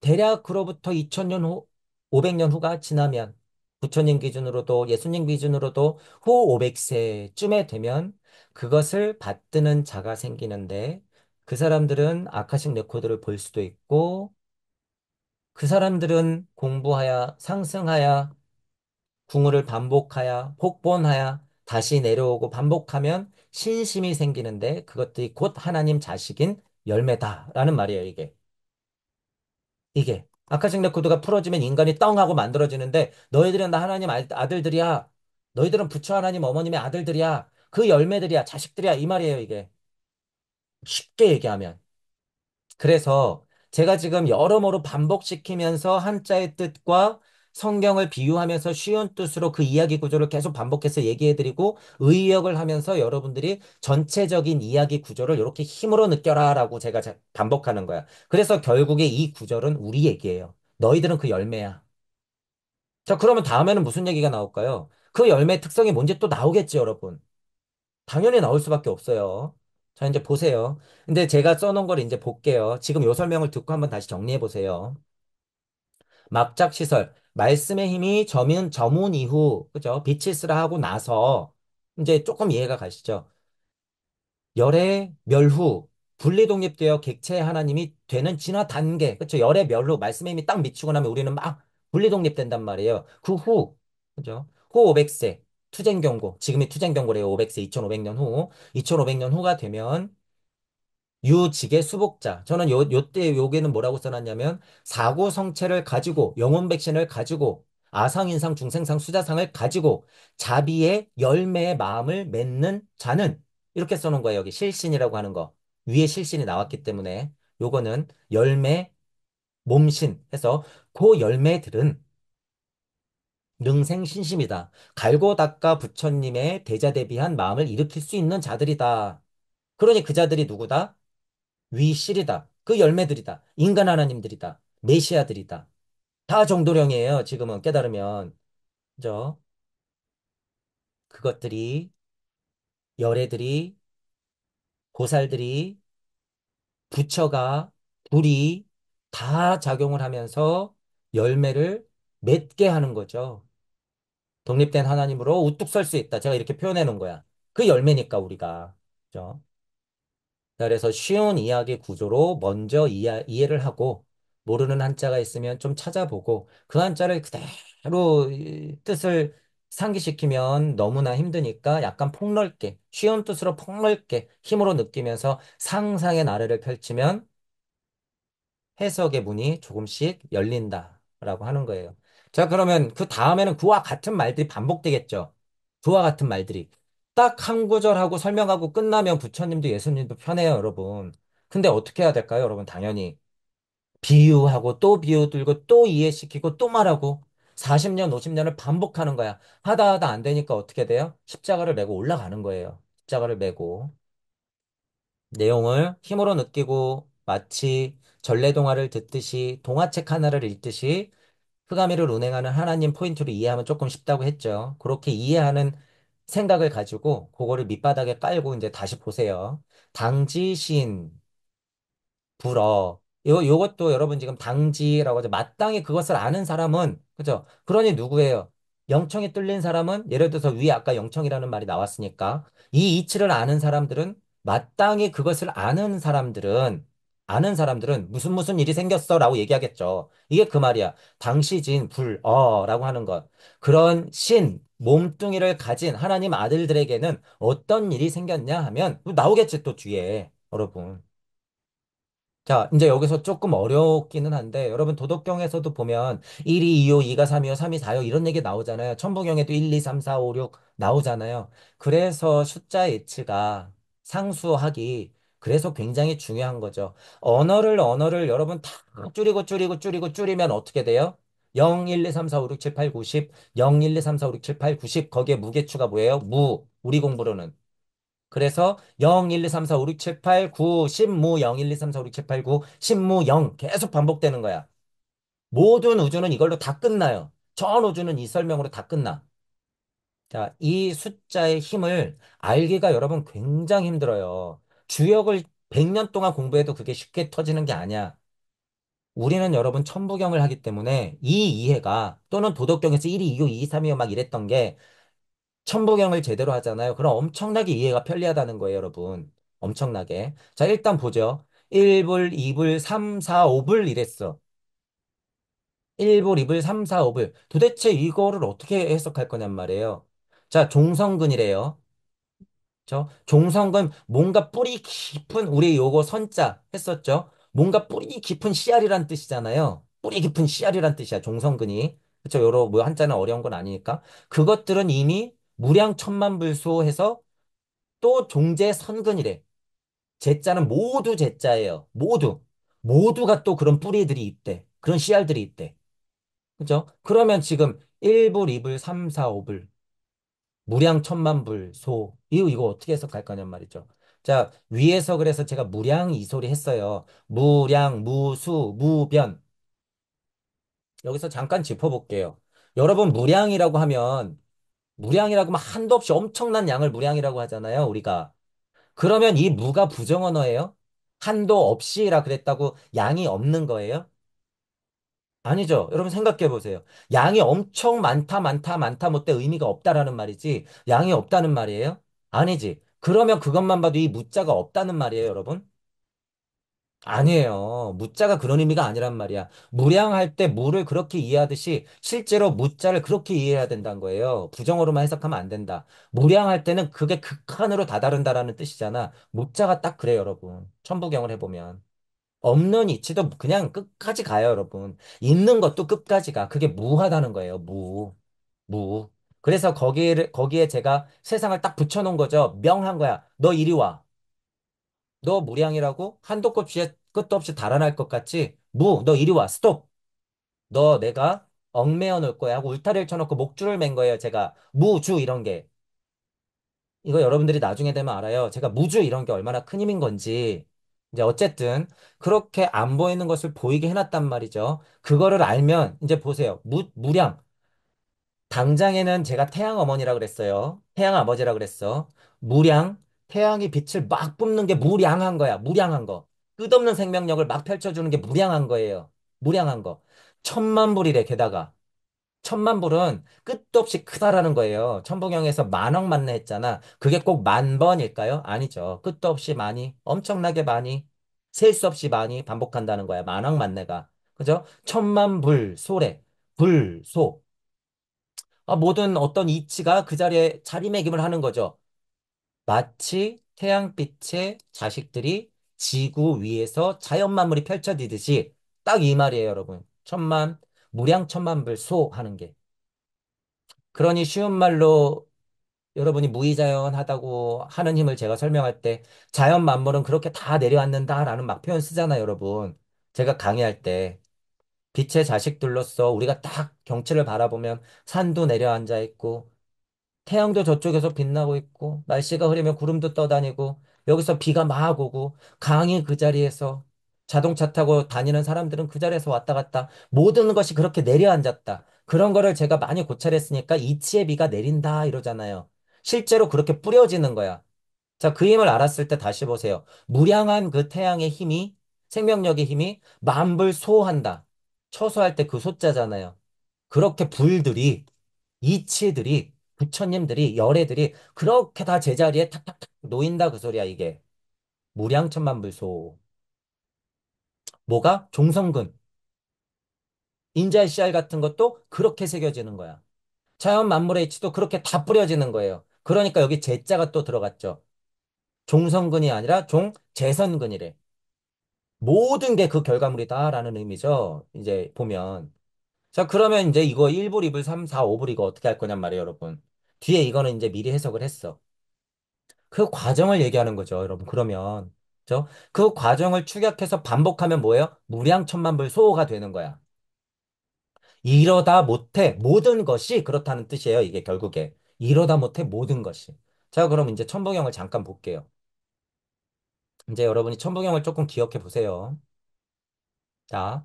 대략 그로부터 2000년 후 500년 후가 지나면 부처님 기준으로도 예수님 기준으로도 후 500세쯤에 되면 그것을 받드는 자가 생기는데 그 사람들은 아카식 레코드를 볼 수도 있고 그 사람들은 공부하여 상승하여 궁우를 반복하여 복본하여 다시 내려오고 반복하면 신심이 생기는데 그것들이 곧 하나님 자식인 열매다라는 말이에요, 이게. 이게. 아카생렉 코드가 풀어지면 인간이 떵 하고 만들어지는데 너희들은 나 하나님 아들들이야. 너희들은 부처 하나님 어머님의 아들들이야. 그 열매들이야. 자식들이야. 이 말이에요, 이게. 쉽게 얘기하면. 그래서 제가 지금 여러모로 반복시키면서 한자의 뜻과 성경을 비유하면서 쉬운 뜻으로 그 이야기 구조를 계속 반복해서 얘기해드리고 의역을 하면서 여러분들이 전체적인 이야기 구조를 이렇게 힘으로 느껴라라고 제가 반복하는 거야. 그래서 결국에 이 구절은 우리 얘기예요. 너희들은 그 열매야. 자, 그러면 다음에는 무슨 얘기가 나올까요? 그 열매의 특성이 뭔지 또 나오겠지, 여러분. 당연히 나올 수밖에 없어요. 자, 이제 보세요. 근데 제가 써놓은 걸 이제 볼게요. 지금 요 설명을 듣고 한번 다시 정리해 보세요. 막작 시설. 말씀의 힘이 점은 점은 이후 그죠? 빛을 쓰라 하고 나서 이제 조금 이해가 가시죠? 열의 멸후 분리 독립되어 객체 하나님이 되는 진화 단계 그렇죠? 열의 멸후 말씀의 힘이 딱 미치고 나면 우리는 막 분리 독립된단 말이에요. 그후 그죠? 후 500세 투쟁 경고 지금이 투쟁 경고래요. 500세 2500년 후 2500년 후가 되면 유직의 수복자. 저는 요, 요때 요게는 뭐라고 써놨냐면 사고 성체를 가지고 영혼 백신을 가지고 아상인상 중생상 수자상을 가지고 자비의 열매의 마음을 맺는 자는 이렇게 써놓은 거예요. 여기 실신이라고 하는 거. 위에 실신이 나왔기 때문에 요거는 열매 몸신 해서 그 열매들은 능생신심이다. 갈고 닦아 부처님의 대자 대비한 마음을 일으킬 수 있는 자들이다. 그러니 그 자들이 누구다? 위실이다. 그 열매들이다. 인간 하나님들이다. 메시아들이다. 다 정도령이에요. 지금은 깨달으면. 그죠? 그것들이 열애들이 보살들이 부처가 불이 다 작용을 하면서 열매를 맺게 하는 거죠. 독립된 하나님으로 우뚝 설 수 있다. 제가 이렇게 표현해 놓은 거야. 그 열매니까 우리가. 그죠? 그래서 쉬운 이야기 구조로 먼저 이해, 이해를 하고 모르는 한자가 있으면 좀 찾아보고 그 한자를 그대로 뜻을 상기시키면 너무나 힘드니까 약간 폭넓게 쉬운 뜻으로 폭넓게 힘으로 느끼면서 상상의 나래를 펼치면 해석의 문이 조금씩 열린다라고 하는 거예요. 자 그러면 그 다음에는 그와 같은 말들이 반복되겠죠. 그와 같은 말들이 딱한 구절 하고 설명하고 끝나면 부처님도 예수님도 편해요, 여러분. 근데 어떻게 해야 될까요, 여러분? 당연히 비유하고 또 비유 들고 또 이해시키고 또 말하고 40년, 50년을 반복하는 거야. 하다 하다 안 되니까 어떻게 돼요? 십자가를 메고 올라가는 거예요. 십자가를 메고 내용을 힘으로 느끼고 마치 전래동화를 듣듯이 동화책 하나를 읽듯이 흑암이를 운행하는 하나님 포인트로 이해하면 조금 쉽다고 했죠. 그렇게 이해하는 생각을 가지고 그거를 밑바닥에 깔고 이제 다시 보세요. 당지신 불어. 요, 요것도 여러분 지금 당지라고 하죠. 마땅히 그것을 아는 사람은, 그죠? 그러니 누구예요? 영청이 뚫린 사람은, 예를 들어서 위에 아까 영청이라는 말이 나왔으니까, 이 이치를 아는 사람들은, 마땅히 그것을 아는 사람들은, 아는 사람들은 무슨 무슨 일이 생겼어 라고 얘기하겠죠. 이게 그 말이야. 당시진 불어라고 하는 것. 그런 신, 몸뚱이를 가진 하나님 아들들에게는 어떤 일이 생겼냐 하면 나오겠지 또 뒤에 여러분. 자, 이제 여기서 조금 어렵기는 한데, 여러분, 도덕경에서도 보면, 1, 이 2, 5, 2가 3, 이 5, 3, 이 4, 5, 이런 얘기 나오잖아요. 천부경에도 1, 2, 3, 4, 5, 6 나오잖아요. 그래서 숫자 예치가 상수하기 그래서 굉장히 중요한 거죠. 언어를, 언어를 여러분 다 줄이고, 줄이고, 줄이고, 줄이면 어떻게 돼요? 0, 1, 2, 3, 4, 5, 6, 7, 8, 9, 0 0, 1, 2, 3, 4, 5, 6, 7, 8, 9, 0 거기에 무게추가 뭐예요? 무 우리 공부로는 그래서 0, 1, 2, 3, 4, 5, 6, 7, 8, 9, 10, 무 0, 1, 2, 3, 4, 5, 6, 7, 8, 9 10, 무 0. 계속 반복되는 거야. 모든 우주는 이걸로 다 끝나요. 전 우주는 이 설명으로 다 끝나. 자, 이 숫자의 힘을 알기가 여러분 굉장히 힘들어요. 주역을 100년 동안 공부해도 그게 쉽게 터지는 게 아니야. 우리는 여러분 천부경을 하기 때문에 이 이해가 또는 도덕경에서 1이 2교, 2, 이3이요막 이랬던 게 천부경을 제대로 하잖아요. 그럼 엄청나게 이해가 편리하다는 거예요, 여러분. 엄청나게. 자, 일단 보죠. 1불, 2불, 3, 4, 5불 이랬어. 1불, 2불, 3, 4, 5불. 도대체 이거를 어떻게 해석할 거냔 말이에요. 자, 종성근이래요. 저 종성근 뭔가 뿌리 깊은 우리 요거 선자 했었죠. 뭔가 뿌리 깊은 씨알이란 뜻이잖아요. 뿌리 깊은 씨알이란 뜻이야. 종성근이. 그렇죠. 여러 뭐 한자는 어려운 건 아니니까. 그것들은 이미 무량 천만 불소해서 또 종제 선근이래. 제자는 모두 제자예요. 모두. 모두가 또 그런 뿌리들이 있대. 그런 씨알들이 있대. 그죠? 그러면 지금 1불, 2불, 3, 4, 5불. 무량 천만 불, 소. 이거, 이거 어떻게 해석할 거냔 말이죠. 자, 위에서 그래서 제가 무량 이 소리 했어요. 무량, 무수, 무변. 여기서 잠깐 짚어볼게요. 여러분, 무량이라고 하면, 무량이라고 하면 한도 없이 엄청난 양을 무량이라고 하잖아요, 우리가. 그러면 이 무가 부정언어예요? 한도 없이라 그랬다고 양이 없는 거예요? 아니죠. 여러분 생각해 보세요. 양이 엄청 많다, 많다, 많다 못해 의미가 없다라는 말이지, 양이 없다는 말이에요? 아니지. 그러면 그것만 봐도 이 무자가 없다는 말이에요, 여러분. 아니에요. 무자가 그런 의미가 아니란 말이야. 무량할 때 무를 그렇게 이해하듯이 실제로 무자를 그렇게 이해해야 된다는 거예요. 부정어로만 해석하면 안 된다. 무량할 때는 그게 극한으로 다다른다라는 뜻이잖아. 무자가 딱 그래, 여러분. 천부경을 해보면. 없는 이치도 그냥 끝까지 가요, 여러분. 있는 것도 끝까지 가. 그게 무하다는 거예요, 무. 무. 그래서 거기를, 거기에 제가 세상을 딱 붙여놓은 거죠. 명한 거야. 너 이리 와. 너 무량이라고? 한도 껍질 끝도 없이 달아날 것 같지? 무, 너 이리 와. 스톱. 너 내가 얽매어 놓을 거야 하고 울타리를 쳐놓고 목줄을 맨 거예요. 제가 무주 이런 게. 이거 여러분들이 나중에 되면 알아요. 제가 무주 이런 게 얼마나 큰 힘인 건지. 이제 어쨌든 그렇게 안 보이는 것을 보이게 해놨단 말이죠. 그거를 알면 이제 보세요. 무, 무량. 당장에는 제가 태양 어머니라 그랬어요. 태양 아버지라 그랬어. 무량, 태양이 빛을 막 뿜는 게 무량한 거야. 무량한 거. 끝없는 생명력을 막 펼쳐주는 게 무량한 거예요. 무량한 거. 천만 불이래, 게다가. 천만 불은 끝도 없이 크다라는 거예요. 천부경에서 만억 만네 했잖아. 그게 꼭 만 번일까요? 아니죠. 끝도 없이 많이, 엄청나게 많이, 셀 수 없이 많이 반복한다는 거야. 만억 만네가. 그죠? 천만 불, 소래. 불, 소. 아, 모든 어떤 이치가 그 자리에 자리매김을 하는 거죠. 마치 태양빛의 자식들이 지구 위에서 자연만물이 펼쳐지듯이 딱 이 말이에요, 여러분. 천만, 무량천만불 소 하는 게. 그러니 쉬운 말로 여러분이 무의자연하다고 하는 힘을 제가 설명할 때 자연 만물은 그렇게 다 내려앉는다라는 막 표현 쓰잖아요, 여러분. 제가 강의할 때. 빛의 자식들로서 우리가 딱 경치를 바라보면 산도 내려앉아 있고 태양도 저쪽에서 빛나고 있고 날씨가 흐리면 구름도 떠다니고 여기서 비가 막 오고 강이 그 자리에서 자동차 타고 다니는 사람들은 그 자리에서 왔다 갔다 모든 것이 그렇게 내려앉았다. 그런 거를 제가 많이 고찰했으니까 이치의 비가 내린다 이러잖아요. 실제로 그렇게 뿌려지는 거야. 자, 그 힘을 알았을 때 다시 보세요. 무량한 그 태양의 힘이 생명력의 힘이 만불 소한다. 처소할 때 그 소자잖아요. 그렇게 불들이, 이치들이, 부처님들이, 열애들이 그렇게 다 제자리에 탁탁탁 놓인다 그 소리야 이게. 무량천만 불소. 뭐가? 종성근. 인자의 씨알 같은 것도 그렇게 새겨지는 거야. 자연 만물의 이치도 그렇게 다 뿌려지는 거예요. 그러니까 여기 제자가 또 들어갔죠. 종성근이 아니라 종재선근이래. 모든 게 그 결과물이다라는 의미죠. 이제 보면. 자, 그러면 이제 이거 1불2불 3, 4, 5불 이거 어떻게 할 거냔 말이에요, 여러분. 뒤에 이거는 이제 미리 해석을 했어. 그 과정을 얘기하는 거죠, 여러분. 그러면. 그죠? 그 과정을 축약해서 반복하면 뭐예요? 무량천만불 소호가 되는 거야. 이러다 못해 모든 것이 그렇다는 뜻이에요, 이게 결국에. 이러다 못해 모든 것이. 자, 그럼 이제 천부경을 잠깐 볼게요. 이제 여러분이 천부경을 조금 기억해 보세요. 자,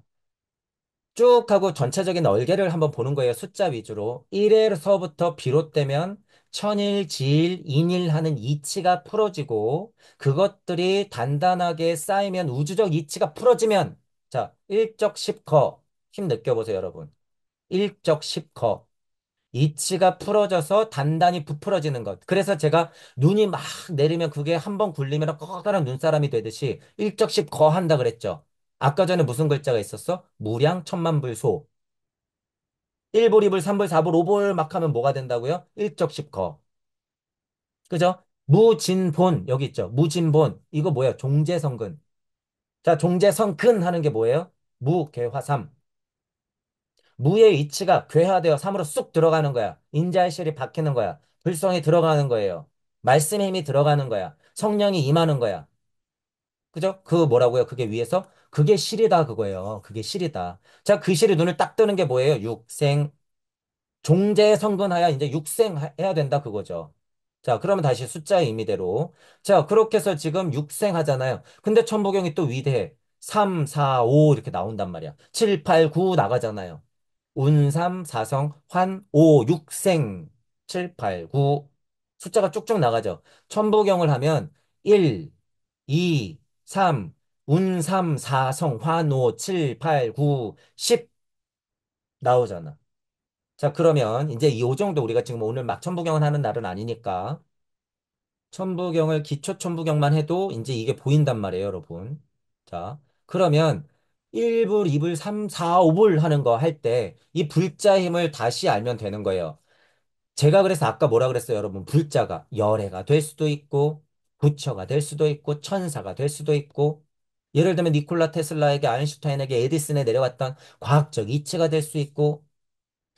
쭉 하고 전체적인 얼개를 한번 보는 거예요. 숫자 위주로. 1에서부터 비롯되면 천일, 지일, 인일 하는 이치가 풀어지고 그것들이 단단하게 쌓이면 우주적 이치가 풀어지면 자, 일적 십거 힘 느껴보세요, 여러분. 일적 십거 이치가 풀어져서 단단히 부풀어지는 것. 그래서 제가 눈이 막 내리면 그게 한 번 굴리면 커다란 눈사람이 되듯이 일적씩 거한다 그랬죠. 아까 전에 무슨 글자가 있었어? 무량 천만불소. 1불, 2불, 3불, 4불, 5불 막 하면 뭐가 된다고요? 일적씩 거. 그죠? 무진본 여기 있죠. 무진본 이거 뭐예요? 종재성근. 자, 종재성근 하는 게 뭐예요? 무개화삼. 무의 위치가 괴화되어 삼으로 쑥 들어가는 거야. 인자의 실이 박히는 거야. 불성이 들어가는 거예요. 말씀의 힘이 들어가는 거야. 성령이 임하는 거야. 그죠? 그 뭐라고요? 그게 위에서 그게 실이다 그거예요. 그게 실이다. 자, 그 실이 눈을 딱 뜨는 게 뭐예요? 육생 종재에 성근하여 이제 육생해야 된다 그거죠. 자, 그러면 다시 숫자의 의미대로. 자, 그렇게 해서 지금 육생하잖아요. 근데 천보경이 또 위대해. 3, 4, 5 이렇게 나온단 말이야. 7, 8, 9 나가잖아요. 운삼, 사성, 환, 오, 육생, 칠, 팔, 구. 숫자가 쭉쭉 나가죠. 천부경을 하면 1, 2, 3, 운삼, 사성, 환, 오, 칠, 팔, 구, 십 나오잖아. 자, 그러면 이제 이 정도 우리가 지금 오늘 막 천부경을 하는 날은 아니니까 천부경을 기초 천부경만 해도 이제 이게 보인단 말이에요, 여러분. 자, 그러면 1불, 2불, 3, 4, 5불 하는 거 할 때 이 불자 힘을 다시 알면 되는 거예요. 제가 그래서 아까 뭐라 그랬어요, 여러분? 불자가 열애가 될 수도 있고 부처가 될 수도 있고 천사가 될 수도 있고 예를 들면 니콜라 테슬라에게 아인슈타인에게 에디슨에 내려왔던 과학적 이치가 될 수 있고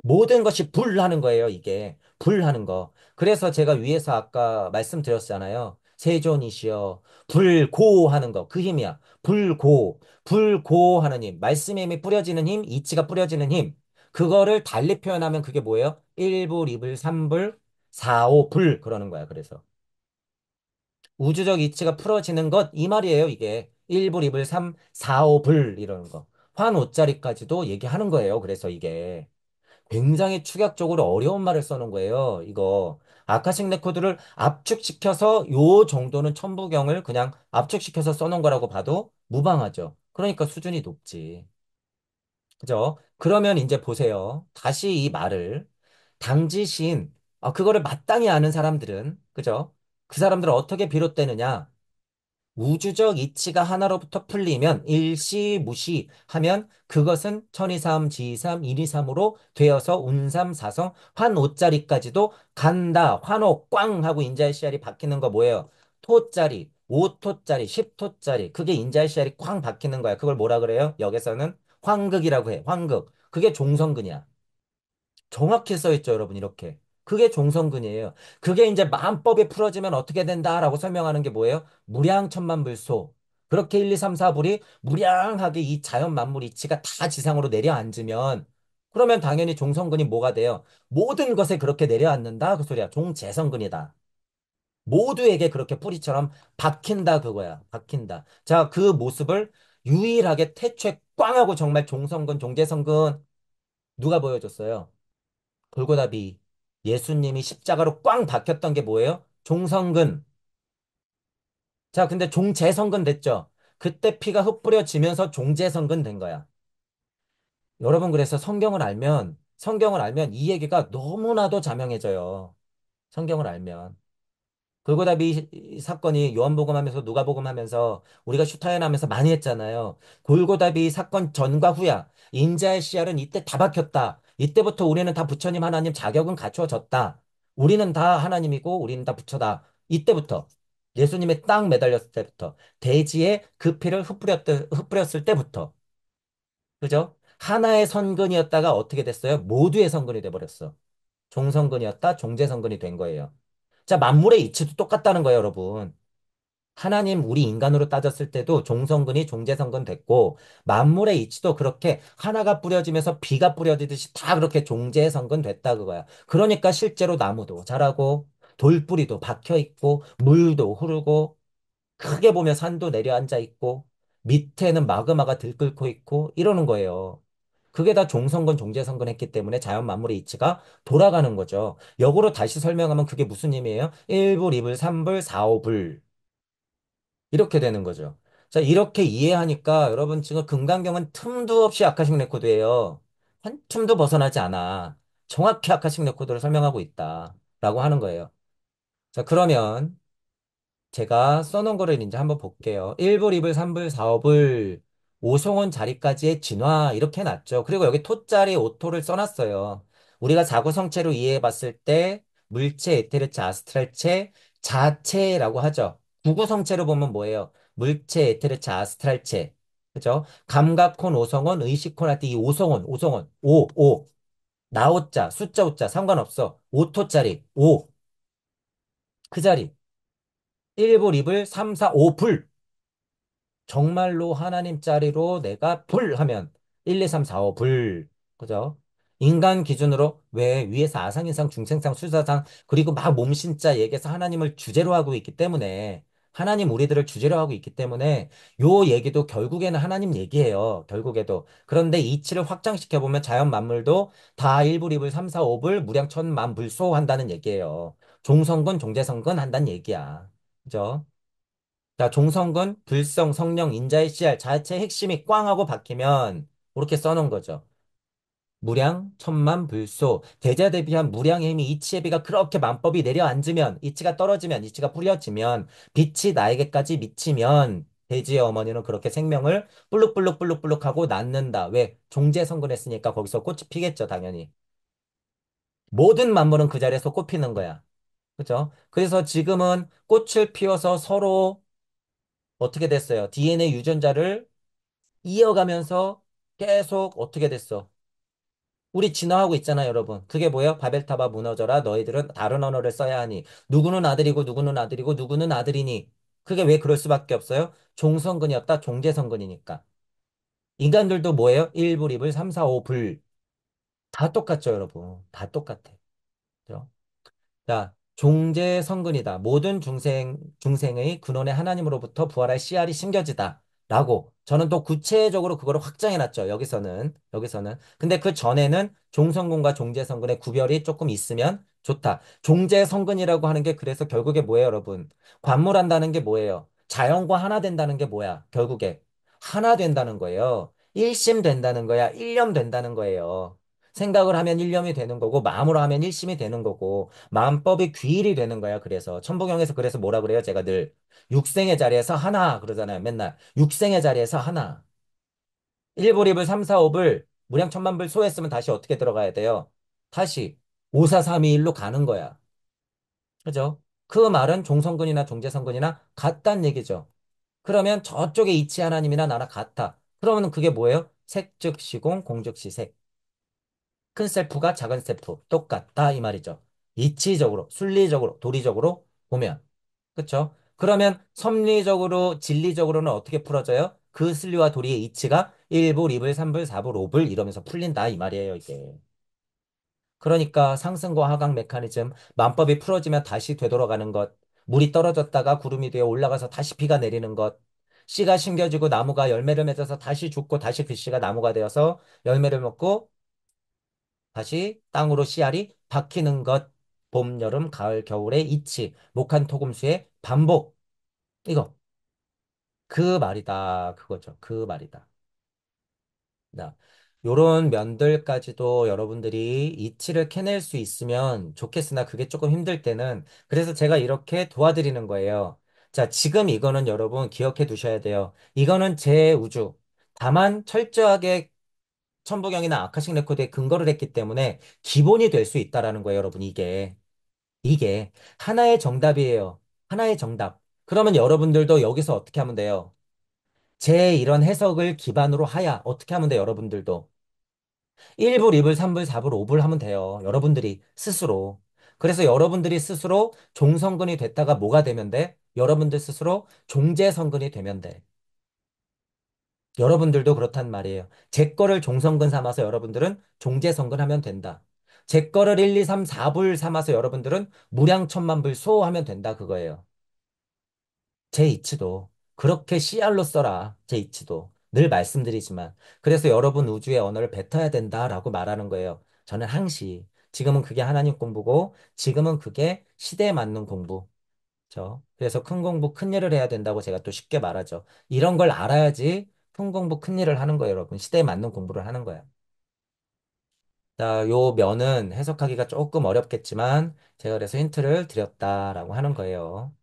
모든 것이 불하는 거예요, 이게. 불하는 거. 그래서 제가 위에서 아까 말씀드렸잖아요. 세존이시여, 불고하는 거 그 힘이야. 불고 불고하는 힘 말씀의 힘이 뿌려지는 힘 이치가 뿌려지는 힘 그거를 달리 표현하면 그게 뭐예요? 1불 2불 3불 4 5불 그러는 거야. 그래서 우주적 이치가 풀어지는 것 이 말이에요. 이게 1불 2불 3 4 5불 이러는 거. 환5자리까지도 얘기하는 거예요. 그래서 이게 굉장히 축약적으로 어려운 말을 써는 거예요. 이거 아카식 레코드를 압축시켜서 요 정도는 천부경을 그냥 압축시켜서 써놓은 거라고 봐도 무방하죠. 그러니까 수준이 높지. 그죠? 그러면 이제 보세요. 다시 이 말을 당지 시인, 아, 그거를 마땅히 아는 사람들은, 그죠? 그 사람들은 어떻게 비롯되느냐? 우주적 이치가 하나로부터 풀리면 일시무시하면 그것은 천이삼, 지삼, 일이삼으로 되어서 운삼사성 환오짜리까지도 간다. 환호 꽝 하고 인자의 씨알이 바뀌는 거 뭐예요? 토짜리, 오토짜리, 십토짜리 그게 인자의 씨알이 꽝 바뀌는 거야. 그걸 뭐라 그래요? 여기서는환극이라고 해. 환극 그게 종성근이야. 정확히 써 있죠, 여러분. 이렇게. 그게 종성근이에요. 그게 이제 만법이 풀어지면 어떻게 된다라고 설명하는 게 뭐예요? 무량천만 불소. 그렇게 1, 2, 3, 4불이 무량하게 이 자연 만물 이치가 다 지상으로 내려앉으면 그러면 당연히 종성근이 뭐가 돼요? 모든 것에 그렇게 내려앉는다 그 소리야. 종재성근이다. 모두에게 그렇게 뿌리처럼 박힌다 그거야. 박힌다. 자, 그 모습을 유일하게 태초에 꽝 하고 정말 종성근, 종재성근 누가 보여줬어요? 골고다비 예수님이 십자가로 꽝 박혔던 게 뭐예요? 종성근. 자, 근데 종재성근 됐죠? 그때 피가 흩뿌려지면서 종재성근 된 거야. 여러분, 그래서 성경을 알면, 성경을 알면 이 얘기가 너무나도 자명해져요. 성경을 알면. 골고다 비 사건이 요한복음 하면서 누가복음 하면서 우리가 슈타인 하면서 많이 했잖아요. 골고다 비 사건 전과 후야. 인자의 씨알은 이때 다 박혔다. 이때부터 우리는 다 부처님 하나님 자격은 갖추어졌다 우리는 다 하나님이고 우리는 다 부처다. 이때부터 예수님의 땅 매달렸을 때부터 대지에 그 피를 흩뿌렸, 흩뿌렸을 때부터 그죠? 하나의 선근이었다가 어떻게 됐어요? 모두의 선근이 돼버렸어. 종선근이었다 종제선근이 된 거예요. 자 만물의 이치도 똑같다는 거예요 여러분. 하나님 우리 인간으로 따졌을 때도 종성근이 종재성근 됐고 만물의 이치도 그렇게 하나가 뿌려지면서 비가 뿌려지듯이 다 그렇게 종재성근 됐다 그거야. 그러니까 실제로 나무도 자라고 돌뿌리도 박혀 있고 물도 흐르고 크게 보면 산도 내려앉아 있고 밑에는 마그마가 들끓고 있고 이러는 거예요. 그게 다 종성근, 종재성근 했기 때문에 자연 만물의 이치가 돌아가는 거죠. 역으로 다시 설명하면 그게 무슨 의미예요? 1불, 2불, 3불, 4, 5불. 이렇게 되는 거죠. 자, 이렇게 이해하니까 여러분 지금 금강경은 틈도 없이 아카식 레코드예요. 한 틈도 벗어나지 않아. 정확히 아카식 레코드를 설명하고 있다라고 하는 거예요. 자, 그러면 제가 써놓은 거를 이제 한번 볼게요. 1불, 2불, 3불, 4불, 오송원 자리까지의 진화 이렇게 해놨죠. 그리고 여기 토자리 오토를 써놨어요. 우리가 자구성체로 이해해봤을 때 물체, 에테르체, 아스트랄체, 자체라고 하죠. 구구성체로 보면 뭐예요? 물체, 에테르체, 아스트랄체. 그죠? 감각혼, 오성혼, 의식혼 할때이 오성혼, 오성혼. 오, 오. 나오자, 숫자 오자, 상관없어. 오토짜리, 오. 그 자리. 1불 이불, 3, 사, 5 불. 정말로 하나님 짜리로 내가 불 하면 1, 2, 3, 4, 5 불. 그죠? 인간 기준으로 왜 위에서 아상인상, 중생상, 수사상 그리고 막 몸신자 얘기해서 하나님을 주제로 하고 있기 때문에 하나님 우리들을 주제로 하고 있기 때문에 요 얘기도 결국에는 하나님 얘기예요. 결국에도. 그런데 이치를 확장시켜 보면 자연 만물도 다일불 2불, 3, 사 5불 무량 천만 불소 한다는 얘기예요. 종성근, 종재성근 한다는 얘기야. 그죠? 자, 종성근, 불성, 성령, 인자의 씨알 자체 핵심이 꽝 하고 박히면 이렇게 써놓은 거죠. 무량 천만 불소 대자 대비한 무량의 힘이 이치의 비가 그렇게 만법이 내려앉으면 이치가 떨어지면 이치가 뿌려지면 빛이 나에게까지 미치면 돼지의 어머니는 그렇게 생명을 블룩블룩블룩블룩 하고 낳는다. 왜? 종제 성근했으니까 거기서 꽃이 피겠죠 당연히. 모든 만물은 그 자리에서 꽃 피는 거야. 그죠? 그래서 지금은 꽃을 피워서 서로 어떻게 됐어요? DNA 유전자를 이어가면서 계속 어떻게 됐어? 우리 진화하고 있잖아요, 여러분. 그게 뭐예요? 바벨타바 무너져라. 너희들은 다른 언어를 써야 하니. 누구는 아들이고 누구는 아들이고 누구는 아들이니. 그게 왜 그럴 수밖에 없어요? 종성근이 없다. 종제성근이니까. 인간들도 뭐예요? 1불, 2불, 3, 4, 5불. 다 똑같죠, 여러분. 다 똑같아. 그죠? 자, 종제성근이다. 모든 중생, 중생의 근원의 하나님으로부터 부활할 씨알이 심겨지다. 라고 저는 또 구체적으로 그거를 확장해 놨죠. 여기서는 여기서는 근데 그 전에는 종성군과 종제성군의 구별이 조금 있으면 좋다. 종제성군이라고 하는 게 그래서 결국에 뭐예요, 여러분? 관물한다는 게 뭐예요? 자연과 하나 된다는 게 뭐야? 결국에 하나 된다는 거예요. 일심 된다는 거야. 일념 된다는 거예요. 생각을 하면 일념이 되는 거고 마음으로 하면 일심이 되는 거고 마음법이 귀일이 되는 거야. 그래서 천부경에서 그래서 뭐라 그래요? 제가 늘 육생의 자리에서 하나 그러잖아요. 맨날 육생의 자리에서 하나. 1불이불3사오불 무량천만불 소했으면 다시 어떻게 들어가야 돼요? 다시 5 4 3 2 1로 가는 거야. 그죠? 그 말은 종성근이나 종재성근이나 같단 얘기죠. 그러면 저쪽에 이치 하나님이나 나나 같아. 그러면 그게 뭐예요? 색즉시공, 공즉시색. 큰 셀프가 작은 셀프 똑같다 이 말이죠. 이치적으로, 순리적으로, 도리적으로 보면 그렇죠? 그러면 섭리적으로, 진리적으로는 어떻게 풀어져요? 그 순리와 도리의 이치가 1불, 2불, 3불, 4불, 5불 이러면서 풀린다 이 말이에요 이게. 그러니까 상승과 하강 메커니즘, 만법이 풀어지면 다시 되돌아가는 것, 물이 떨어졌다가 구름이 되어 올라가서 다시 비가 내리는 것, 씨가 심겨지고 나무가 열매를 맺어서 다시 죽고 다시 그 씨가 나무가 되어서 열매를 먹고 다시 땅으로 씨알이 박히는 것 봄, 여름, 가을, 겨울의 이치 목한 토금수의 반복 이거 그 말이다 그거죠 그 말이다 나 요런 면들까지도 여러분들이 이치를 캐낼 수 있으면 좋겠으나 그게 조금 힘들 때는 그래서 제가 이렇게 도와드리는 거예요. 자, 지금 이거는 여러분 기억해 두셔야 돼요. 이거는 제 우주. 다만 철저하게 천부경이나 아카식 레코드에 근거를 했기 때문에 기본이 될 수 있다라는 거예요, 여러분. 이게 이게 하나의 정답이에요. 하나의 정답. 그러면 여러분들도 여기서 어떻게 하면 돼요? 제 이런 해석을 기반으로 하야 어떻게 하면 돼요, 여러분들도? 1불, 2불, 3불, 4불, 5불 하면 돼요. 여러분들이 스스로. 그래서 여러분들이 스스로 종성근이 됐다가 뭐가 되면 돼? 여러분들 스스로 종재성근이 되면 돼. 여러분들도 그렇단 말이에요. 제 거를 종성근 삼아서 여러분들은 종재성근 하면 된다. 제 거를 1, 2, 3, 4불 삼아서 여러분들은 무량천만불 소하면 된다 그거예요. 제 이치도 그렇게 씨알로 써라. 제 이치도. 늘 말씀드리지만 그래서 여러분 우주의 언어를 뱉어야 된다라고 말하는 거예요. 저는 항시 지금은 그게 하나님 공부고 지금은 그게 시대에 맞는 공부. 그래서 큰 공부 큰 일을 해야 된다고 제가 또 쉽게 말하죠. 이런 걸 알아야지 통공부 뭐 큰일을 하는 거예요, 여러분. 시대에 맞는 공부를 하는 거야. 자, 요 면은 해석하기가 조금 어렵겠지만 제가 그래서 힌트를 드렸다라고 하는 거예요.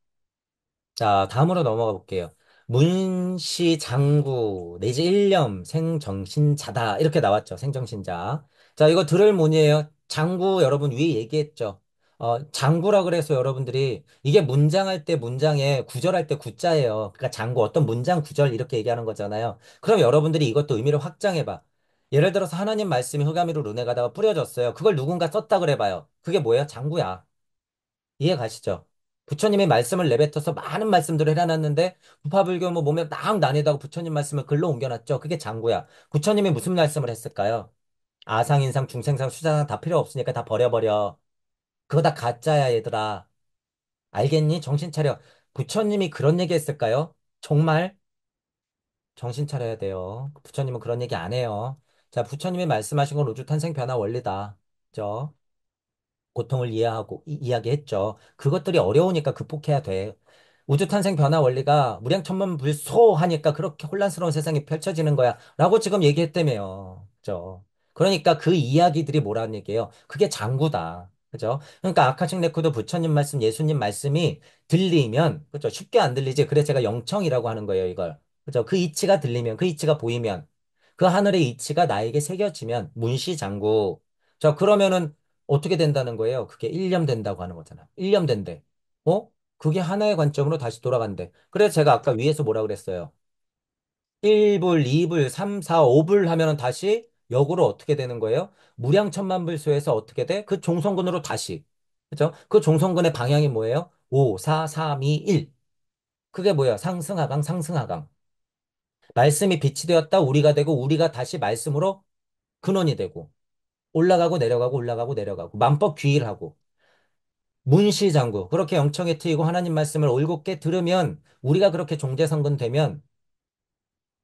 자, 다음으로 넘어가 볼게요. 문시 장구 내지 일념 생정신자다 이렇게 나왔죠. 생정신자. 자, 이거 들을 문이에요. 장구 여러분 위에 얘기했죠. 어, 장구라 그래서 여러분들이 이게 문장할 때 문장에 구절할 때 구자예요. 그러니까 장구 어떤 문장 구절 이렇게 얘기하는 거잖아요. 그럼 여러분들이 이것도 의미를 확장해 봐. 예를 들어서 하나님 말씀이 흑암이로 눈에 가다가 뿌려졌어요. 그걸 누군가 썼다 그래 봐요. 그게 뭐예요? 장구야. 이해 가시죠? 부처님의 말씀을 내뱉어서 많은 말씀들을 해놨는데 부파불교 뭐 몸에 막나뉘다고 부처님 말씀을 글로 옮겨놨죠. 그게 장구야. 부처님이 무슨 말씀을 했을까요? 아상인상, 중생상, 수자상 다 필요 없으니까 다 버려버려. 그거 다 가짜야, 얘들아. 알겠니? 정신 차려. 부처님이 그런 얘기 했을까요? 정말? 정신 차려야 돼요. 부처님은 그런 얘기 안 해요. 자, 부처님이 말씀하신 건 우주 탄생 변화 원리다. 그죠? 고통을 이해하고 이, 이야기했죠. 그것들이 어려우니까 극복해야 돼. 우주 탄생 변화 원리가 무량천만불소하니까 그렇게 혼란스러운 세상이 펼쳐지는 거야. 라고 지금 얘기했다며요. 그죠? 그러니까 그 이야기들이 뭐라는 얘기예요? 그게 장구다. 그죠? 그러니까 아카식 레코도 부처님 말씀, 예수님 말씀이 들리면, 그죠? 쉽게 안 들리지. 그래서 제가 영청이라고 하는 거예요, 이걸. 그죠? 그 이치가 들리면, 그 이치가 보이면, 그 하늘의 이치가 나에게 새겨지면, 문시장구. 자, 그러면은 어떻게 된다는 거예요? 그게 일념 된다고 하는 거잖아. 일념 된대. 어? 그게 하나의 관점으로 다시 돌아간대. 그래서 제가 아까 위에서 뭐라 그랬어요? 1불, 2불, 3, 4, 5불 하면은 다시 역으로 어떻게 되는 거예요? 무량천만 불소에서 어떻게 돼? 그 종성근으로 다시. 그죠? 그 종성근의 방향이 뭐예요? 5, 4, 3, 2, 1. 그게 뭐예요? 상승하강, 상승하강. 말씀이 빛이 되었다 우리가 되고 우리가 다시 말씀으로 근원이 되고 올라가고 내려가고 올라가고 내려가고 만법 귀일하고 문시장구 그렇게 영청에 트이고 하나님 말씀을 올곧게 들으면 우리가 그렇게 종재성근 되면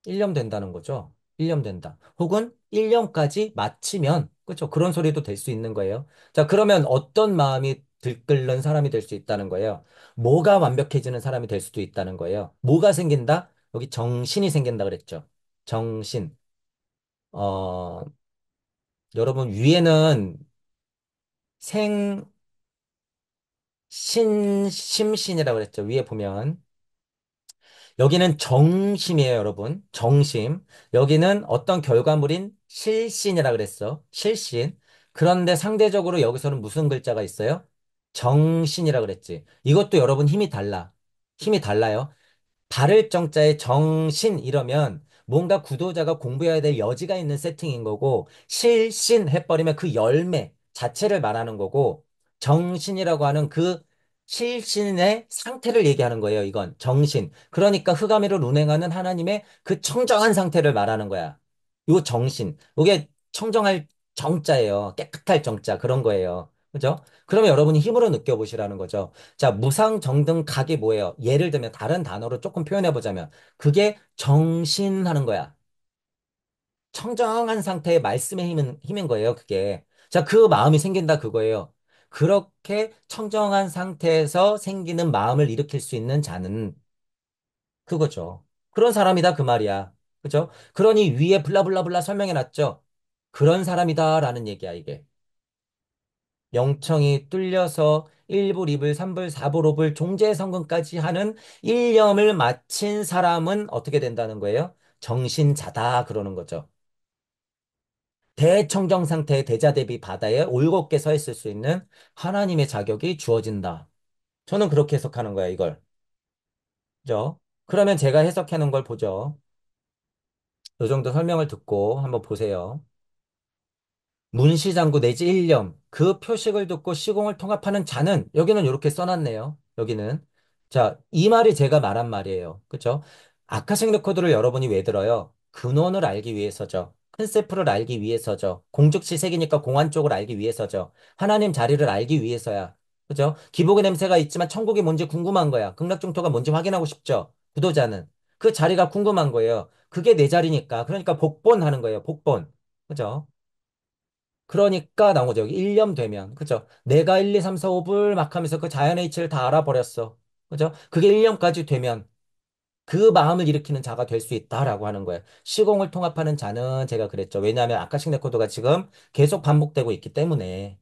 1년 된다는 거죠. 1년 된다. 혹은 1년까지 마치면 그렇죠. 그런 소리도 될 수 있는 거예요. 자, 그러면 어떤 마음이 들끓는 사람이 될 수 있다는 거예요. 뭐가 완벽해지는 사람이 될 수도 있다는 거예요. 뭐가 생긴다? 여기 정신이 생긴다 그랬죠. 정신. 어, 여러분 위에는 생, 신, 심신이라고 그랬죠. 위에 보면. 여기는 정심이에요, 여러분. 정심. 여기는 어떤 결과물인 실신이라 그랬어. 실신. 그런데 상대적으로 여기서는 무슨 글자가 있어요? 정신이라 그랬지. 이것도 여러분 힘이 달라. 힘이 달라요. 발을 정자에 정신 이러면 뭔가 구도자가 공부해야 될 여지가 있는 세팅인 거고 실신 해버리면 그 열매 자체를 말하는 거고 정신이라고 하는 그 실신의 상태를 얘기하는 거예요. 이건 정신. 그러니까 흑암으로 운행하는 하나님의 그 청정한 상태를 말하는 거야. 요 정신. 이게 청정할 정자예요. 깨끗할 정자. 그런 거예요. 그죠? 그러면 여러분이 힘으로 느껴보시라는 거죠. 자, 무상정등각이 뭐예요? 예를 들면 다른 단어로 조금 표현해보자면 그게 정신하는 거야. 청정한 상태의 말씀의 힘은, 힘인 거예요. 그게. 자, 그 마음이 생긴다 그거예요. 그렇게 청정한 상태에서 생기는 마음을 일으킬 수 있는 자는 그거죠. 그런 사람이다 그 말이야. 그죠? 그러니 위에 블라블라블라 설명해 놨죠? 그런 사람이다라는 얘기야, 이게. 영청이 뚫려서 1불, 2불, 3불, 4불, 5불 종제성금까지 하는 1념을 마친 사람은 어떻게 된다는 거예요? 정신자다 그러는 거죠. 대청정 상태의 대자 대비 바다에 올곧게 서 있을 수 있는 하나님의 자격이 주어진다. 저는 그렇게 해석하는 거야 이걸. 그죠? 그러면 제가 해석하는 걸 보죠. 요 정도 설명을 듣고 한번 보세요. 문시장구 내지 1념 그 표식을 듣고 시공을 통합하는 자는 여기는 이렇게 써놨네요. 여기는 자 이 말이 제가 말한 말이에요. 그렇죠? 아카식 레코드를 여러분이 왜 들어요? 근원을 알기 위해서죠. 컨셉트를 알기 위해서죠. 공적지색이니까 공안 쪽을 알기 위해서죠. 하나님 자리를 알기 위해서야. 그죠? 기복의 냄새가 있지만 천국이 뭔지 궁금한 거야. 극락중토가 뭔지 확인하고 싶죠. 구도자는. 그 자리가 궁금한 거예요. 그게 네 자리니까. 그러니까 복번 하는 거예요. 복번. 그죠? 그러니까 나온 거죠. 여기 1년 되면. 그죠? 내가 1, 2, 3, 4, 5불 막 하면서 그 자연의 이치를 다 알아버렸어. 그죠? 그게 1년까지 되면 그 마음을 일으키는 자가 될 수 있다라고 하는 거예요. 시공을 통합하는 자는 제가 그랬죠. 왜냐하면 아카식 레코드가 지금 계속 반복되고 있기 때문에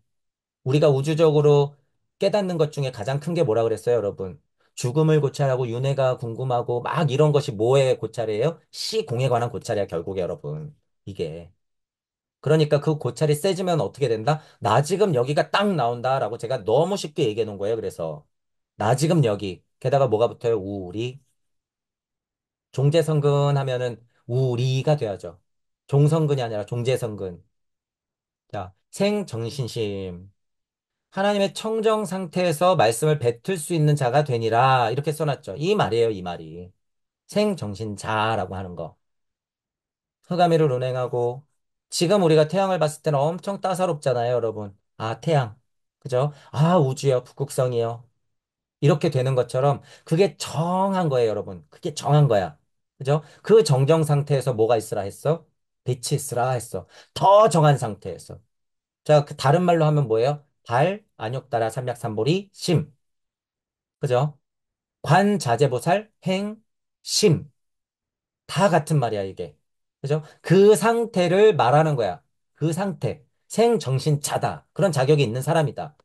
우리가 우주적으로 깨닫는 것 중에 가장 큰 게 뭐라 그랬어요, 여러분? 죽음을 고찰하고 윤회가 궁금하고 막 이런 것이 뭐의 고찰이에요? 시공에 관한 고찰이야 결국에 여러분 이게 그러니까 그 고찰이 세지면 어떻게 된다? 나 지금 여기가 딱 나온다라고 제가 너무 쉽게 얘기해 놓은 거예요 그래서 나 지금 여기 게다가 뭐가 붙어요? 우리 종재성근 하면은 우리가 돼야죠 종성근이 아니라 종재성근 자 생정신심 하나님의 청정 상태에서 말씀을 뱉을 수 있는 자가 되니라. 이렇게 써놨죠. 이 말이에요, 이 말이. 생정신자라고 하는 거. 흑암이를 운행하고, 지금 우리가 태양을 봤을 때는 엄청 따사롭잖아요, 여러분. 아, 태양. 그죠? 아, 우주요, 북극성이요. 이렇게 되는 것처럼 그게 정한 거예요, 여러분. 그게 정한 거야. 그죠? 그 정정 상태에서 뭐가 있으라 했어? 빛이 있으라 했어. 더 정한 상태에서. 자, 그 다른 말로 하면 뭐예요? 발, 안욕따라 삼략삼보리 심. 그죠? 관, 자제보살 행, 심. 다 같은 말이야, 이게. 그죠? 그 상태를 말하는 거야. 그 상태. 생정신자다. 그런 자격이 있는 사람이다.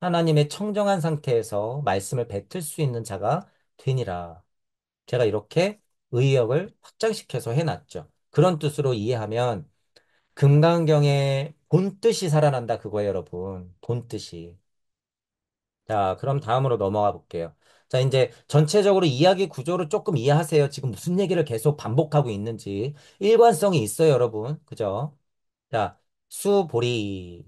하나님의 청정한 상태에서 말씀을 뱉을 수 있는 자가 되니라. 제가 이렇게 의역을 확장시켜서 해놨죠. 그런 뜻으로 이해하면 금강경의 본 뜻이 살아난다 그거예요, 여러분. 본 뜻이. 자, 그럼 다음으로 넘어가 볼게요. 자, 이제 전체적으로 이야기 구조를 조금 이해하세요. 지금 무슨 얘기를 계속 반복하고 있는지. 일관성이 있어요, 여러분. 그죠? 자, 수, 보리.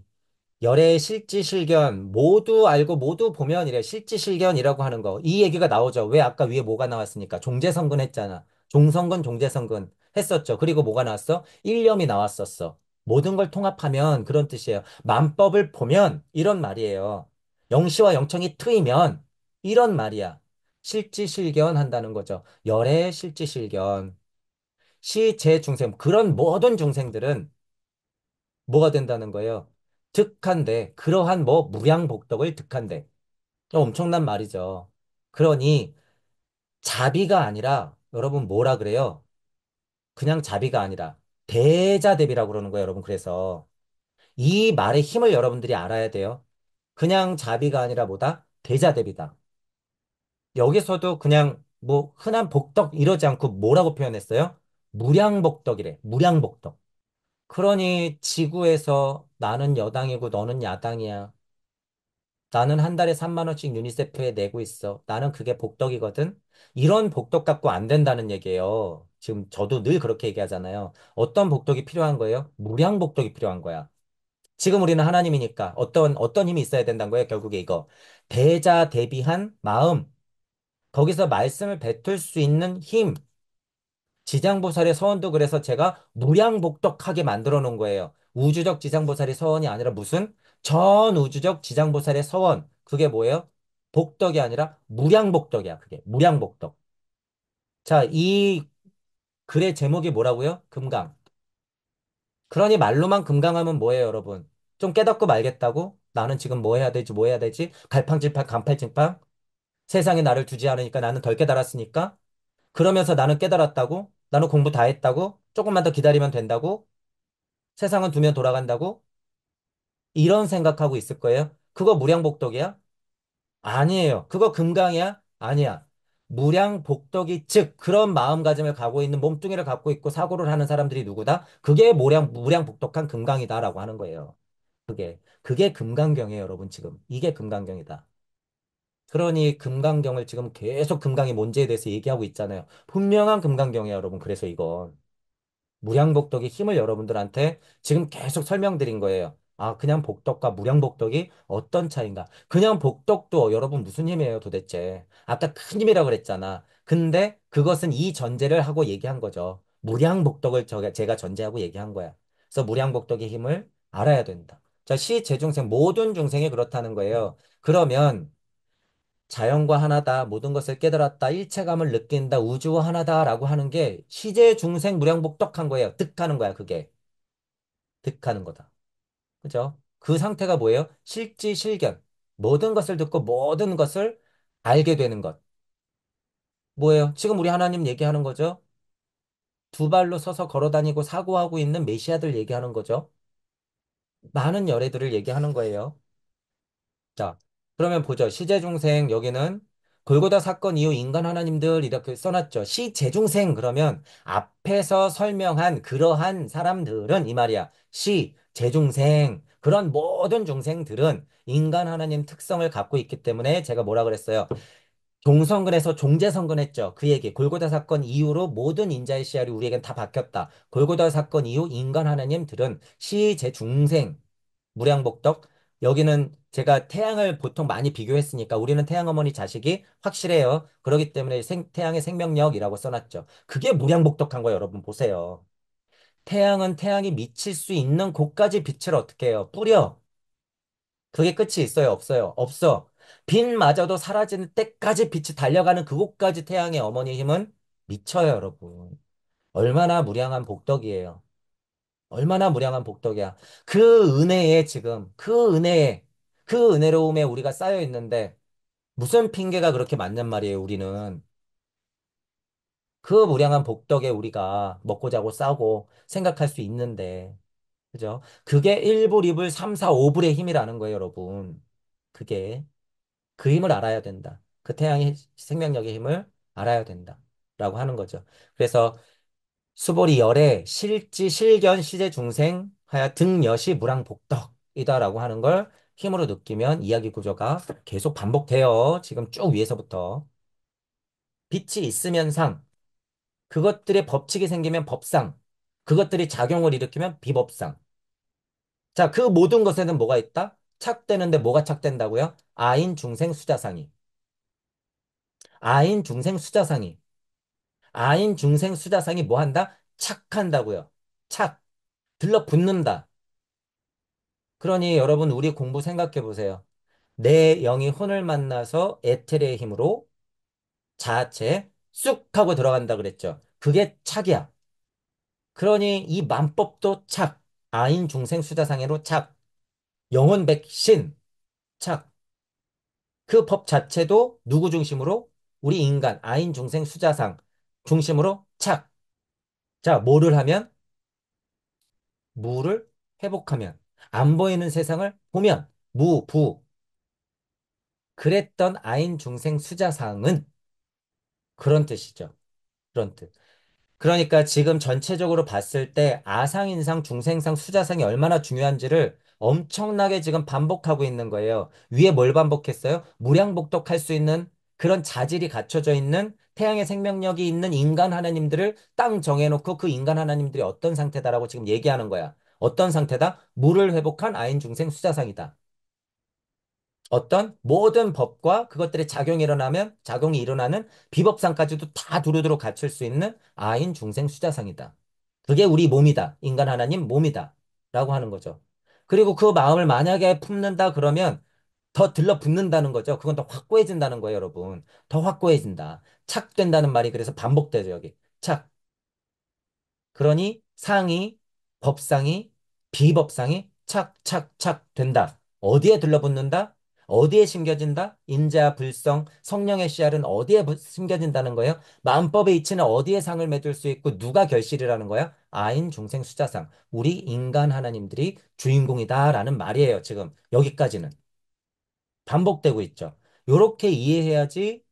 열의 실지, 실견. 모두 알고 모두 보면 이래. 실지, 실견이라고 하는 거. 이 얘기가 나오죠. 왜 아까 위에 뭐가 나왔습니까? 종재성근 했잖아. 종성근, 종재성근 했었죠. 그리고 뭐가 나왔어? 일념이 나왔었어. 모든 걸 통합하면 그런 뜻이에요. 만법을 보면 이런 말이에요. 영시와 영청이 트이면 이런 말이야. 실지실견한다는 거죠. 열의 실지실견. 시제 중생 그런 모든 중생들은 뭐가 된다는 거예요. 득한데 그러한 뭐 무양복덕을 득한데 엄청난 말이죠. 그러니 자비가 아니라 여러분 뭐라 그래요? 그냥 자비가 아니라 대자대비라고 그러는 거예요, 여러분. 그래서 이 말의 힘을 여러분들이 알아야 돼요. 그냥 자비가 아니라 뭐다? 대자대비다. 여기서도 그냥 뭐 흔한 복덕 이러지 않고 뭐라고 표현했어요? 무량복덕이래. 무량복덕. 그러니 지구에서 나는 여당이고 너는 야당이야. 나는 한 달에 3만 원씩 유니세프에 내고 있어. 나는 그게 복덕이거든. 이런 복덕 갖고 안 된다는 얘기예요. 지금 저도 늘 그렇게 얘기하잖아요. 어떤 복덕이 필요한 거예요? 무량 복덕이 필요한 거야. 지금 우리는 하나님이니까 어떤 어떤 힘이 있어야 된다는 거예요. 결국에 이거 대자 대비한 마음 거기서 말씀을 뱉을 수 있는 힘 지장보살의 서원도 그래서 제가 무량복덕하게 만들어 놓은 거예요. 우주적 지장보살의 서원이 아니라 무슨 전 우주적 지장보살의 서원 그게 뭐예요? 복덕이 아니라 무량복덕이야 그게 무량복덕. 자이 글의 제목이 뭐라고요? 금강. 그러니 말로만 금강하면 뭐예요, 여러분? 좀 깨닫고 말겠다고? 나는 지금 뭐 해야 되지, 뭐 해야 되지? 갈팡질팡, 간팔질팡? 세상에 나를 두지 않으니까 나는 덜 깨달았으니까? 그러면서 나는 깨달았다고? 나는 공부 다 했다고? 조금만 더 기다리면 된다고? 세상은 두면 돌아간다고? 이런 생각하고 있을 거예요. 그거 무량복덕이야? 아니에요. 그거 금강이야? 아니야. 무량 복덕이 즉 그런 마음가짐을 가고 있는 몸뚱이를 갖고 있고 사고를 하는 사람들이 누구다? 그게 모량 무량 복덕한 금강이다라고 하는 거예요. 그게 그게 금강경이에요, 여러분 지금. 이게 금강경이다. 그러니 금강경을 지금 계속 금강의 문제에 대해서 얘기하고 있잖아요. 분명한 금강경이에요, 여러분. 그래서 이건 무량 복덕의 힘을 여러분들한테 지금 계속 설명드린 거예요. 아, 그냥 복덕과 무량 복덕이 어떤 차이인가? 그냥 복덕도 여러분 무슨 힘이에요, 도대체? 아까 큰 힘이라고 그랬잖아. 근데 그것은 이 전제를 하고 얘기한 거죠. 무량 복덕을 제가 전제하고 얘기한 거야. 그래서 무량 복덕의 힘을 알아야 된다. 자, 시, 재중생, 모든 중생이 그렇다는 거예요. 그러면 자연과 하나다, 모든 것을 깨달았다, 일체감을 느낀다, 우주와 하나다라고 하는 게 시제 중생 무량복덕한 거예요. 득하는 거야, 그게. 득하는 거다. 그죠? 그 상태가 뭐예요? 실지 실견. 모든 것을 듣고 모든 것을 알게 되는 것. 뭐예요? 지금 우리 하나님 얘기하는 거죠? 두 발로 서서 걸어 다니고 사고하고 있는 메시아들 얘기하는 거죠. 많은 열애들을 얘기하는 거예요. 자, 그러면 보죠. 시제중생 여기는 골고다 사건 이후 인간 하나님들 이렇게 써놨죠. 시제중생 그러면 앞에서 설명한 그러한 사람들은 이 말이야. 시 재중생 그런 모든 중생들은 인간 하나님 특성을 갖고 있기 때문에 제가 뭐라 그랬어요. 동성근에서 종재성근했죠. 그 얘기. 골고다 사건 이후로 모든 인자의 씨알이 우리에겐 다 바뀌었다. 골고다 사건 이후 인간 하나님들은 시재중생 무량복덕, 여기는 제가 태양을 보통 많이 비교했으니까 우리는 태양 어머니 자식이 확실해요. 그러기 때문에 생, 태양의 생명력이라고 써놨죠. 그게 무량복덕한 거예요. 여러분 보세요. 태양은 태양이 미칠 수 있는 곳까지 빛을 어떻게 해요? 뿌려. 그게 끝이 있어요? 없어요? 없어. 빛마저도 사라지는 때까지 빛이 달려가는 그곳까지 태양의 어머니 힘은 미쳐요, 여러분. 얼마나 무량한 복덕이에요. 얼마나 무량한 복덕이야. 그 은혜에 지금, 그 은혜에, 그 은혜로움에 우리가 쌓여 있는데, 무슨 핑계가 그렇게 맞냔 말이에요, 우리는. 그 무량한 복덕에 우리가 먹고 자고 싸고 생각할 수 있는데, 그죠? 그게 1불, 2불, 3, 4, 5불의 힘이라는 거예요, 여러분. 그게 그 힘을 알아야 된다. 그 태양의 생명력의 힘을 알아야 된다. 라고 하는 거죠. 그래서 수보리 열에 실지, 실견, 시제, 중생, 하야 등여시 무량 복덕이다라고 하는 걸 힘으로 느끼면 이야기 구조가 계속 반복돼요. 지금 쭉 위에서부터. 빛이 있으면 상, 그것들의 법칙이 생기면 법상, 그것들이 작용을 일으키면 비법상. 자, 그 모든 것에는 뭐가 있다? 착되는데 뭐가 착된다고요? 아인 중생 수자상이. 아인 중생 수자상이. 아인 중생 수자상이 뭐 한다? 착한다고요. 착. 들러붙는다. 그러니 여러분 우리 공부 생각해 보세요. 내 영이 혼을 만나서 에테레의 힘으로 자아체쑥 하고 들어간다 그랬죠. 그게 착이야. 그러니 이 만법도 착, 아인 중생 수자상해로 착, 영혼 백신 착. 그 법 자체도 누구 중심으로? 우리 인간, 아인 중생 수자상 중심으로 착. 자, 뭐를 하면? 무를 회복하면, 안 보이는 세상을 보면, 무, 부. 그랬던 아인 중생 수자상은 그런 뜻이죠. 그런 뜻. 그러니까 지금 전체적으로 봤을 때 아상인상, 중생상, 수자상이 얼마나 중요한지를 엄청나게 지금 반복하고 있는 거예요. 위에 뭘 반복했어요? 무량복덕할수 있는 그런 자질이 갖춰져 있는 태양의 생명력이 있는 인간 하나님들을 땅 정해놓고 그 인간 하나님들이 어떤 상태다라고 지금 얘기하는 거야. 어떤 상태다? 물을 회복한 아인 중생 수자상이다. 어떤 모든 법과 그것들의 작용이 일어나면 작용이 일어나는 비법상까지도 다 두루두루 갖출 수 있는 아인 중생 수자상이다. 그게 우리 몸이다. 인간 하나님 몸이다. 라고 하는 거죠. 그리고 그 마음을 만약에 품는다 그러면 더 들러붙는다는 거죠. 그건 더 확고해진다는 거예요, 여러분. 더 확고해진다. 착된다는 말이 그래서 반복되죠, 여기. 착. 그러니 상이, 법상이, 비법상이 착, 착, 착 된다. 어디에 들러붙는다? 어디에 심겨진다? 인자, 불성, 성령의 씨알은 어디에 심겨진다는 거예요? 마음법의 이치는 어디에 상을 맺을 수 있고 누가 결실이라는 거야? 아인 중생 수자상. 우리 인간 하나님들이 주인공이다라는 말이에요. 지금 여기까지는 반복되고 있죠. 요렇게 이해해야지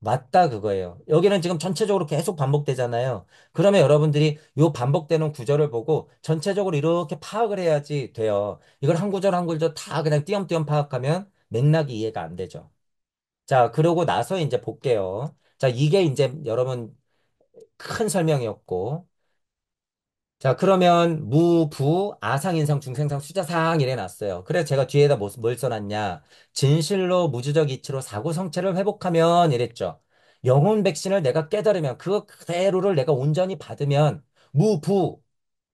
맞다 그거예요. 여기는 지금 전체적으로 계속 반복되잖아요. 그러면 여러분들이 요 반복되는 구절을 보고 전체적으로 이렇게 파악을 해야지 돼요. 이걸 한 구절 한 구절 다 그냥 띄엄띄엄 파악하면 맥락이 이해가 안 되죠. 자, 그러고 나서 이제 볼게요. 자, 이게 이제 여러분 큰 설명이었고 자, 그러면 무, 부, 아상인상, 중생상, 수자상 이래 놨어요. 그래서 제가 뒤에다 뭐- 뭘 써놨냐. 진실로 무주적 이치로 사고 성체를 회복하면 이랬죠. 영혼 백신을 내가 깨달으면 그 그대로를 내가 온전히 받으면 무, 부,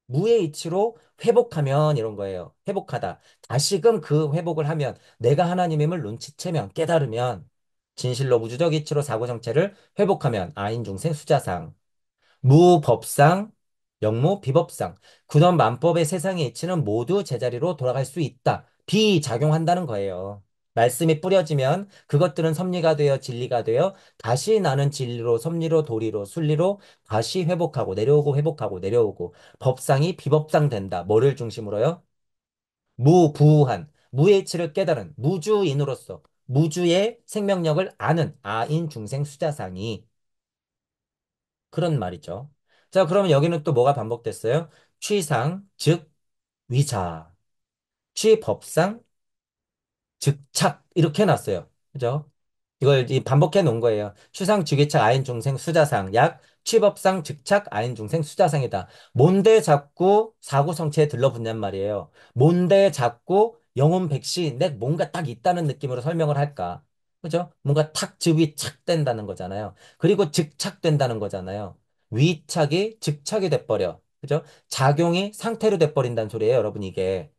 무의 이치로 회복하면 이런 거예요. 회복하다. 다시금 그 회복을 하면 내가 하나님임을 눈치채면 깨달으면 진실로 무주적 이치로 사고 성체를 회복하면 아인 중생 수자상 무법상 영무 비법상, 구던 만법의 세상의 이치는 모두 제자리로 돌아갈 수 있다. 비작용한다는 거예요. 말씀이 뿌려지면 그것들은 섭리가 되어 진리가 되어 다시 나는 진리로 섭리로 도리로 순리로 다시 회복하고 내려오고 회복하고 내려오고 법상이 비법상 된다. 뭐를 중심으로요? 무부한 무의 치를 깨달은 무주인으로서 무주의 생명력을 아는 아인 중생 수자상이 그런 말이죠. 자, 그러면 여기는 또 뭐가 반복됐어요? 취상, 즉, 위자. 취법상, 즉착. 이렇게 해놨어요. 그죠? 이걸 반복해 놓은 거예요. 취상, 즉위착, 아인, 중생, 수자상. 약, 취법상, 즉착, 아인, 중생, 수자상이다. 뭔데 자꾸 사고성체에 들러붙냔 말이에요. 뭔데 자꾸 영혼 백시, 내 뭔가 딱 있다는 느낌으로 설명을 할까? 그죠? 뭔가 탁 즉위 착 된다는 거잖아요. 그리고 즉착 된다는 거잖아요. 위착이 즉착이 돼버려. 그죠? 작용이 상태로 돼버린다는 소리예요, 여러분 이게.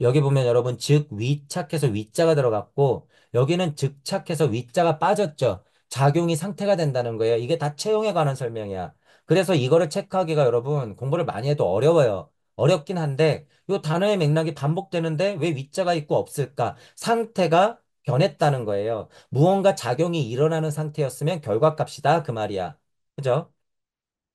여기 보면 여러분 즉 위착해서 위자가 들어갔고 여기는 즉착해서 위자가 빠졌죠. 작용이 상태가 된다는 거예요. 이게 다 채용에 관한 설명이야. 그래서 이거를 체크하기가 여러분 공부를 많이 해도 어려워요. 어렵긴 한데 요 단어의 맥락이 반복되는데 왜 위자가 있고 없을까? 상태가 변했다는 거예요. 무언가 작용이 일어나는 상태였으면 결과값이다 그 말이야. 그죠?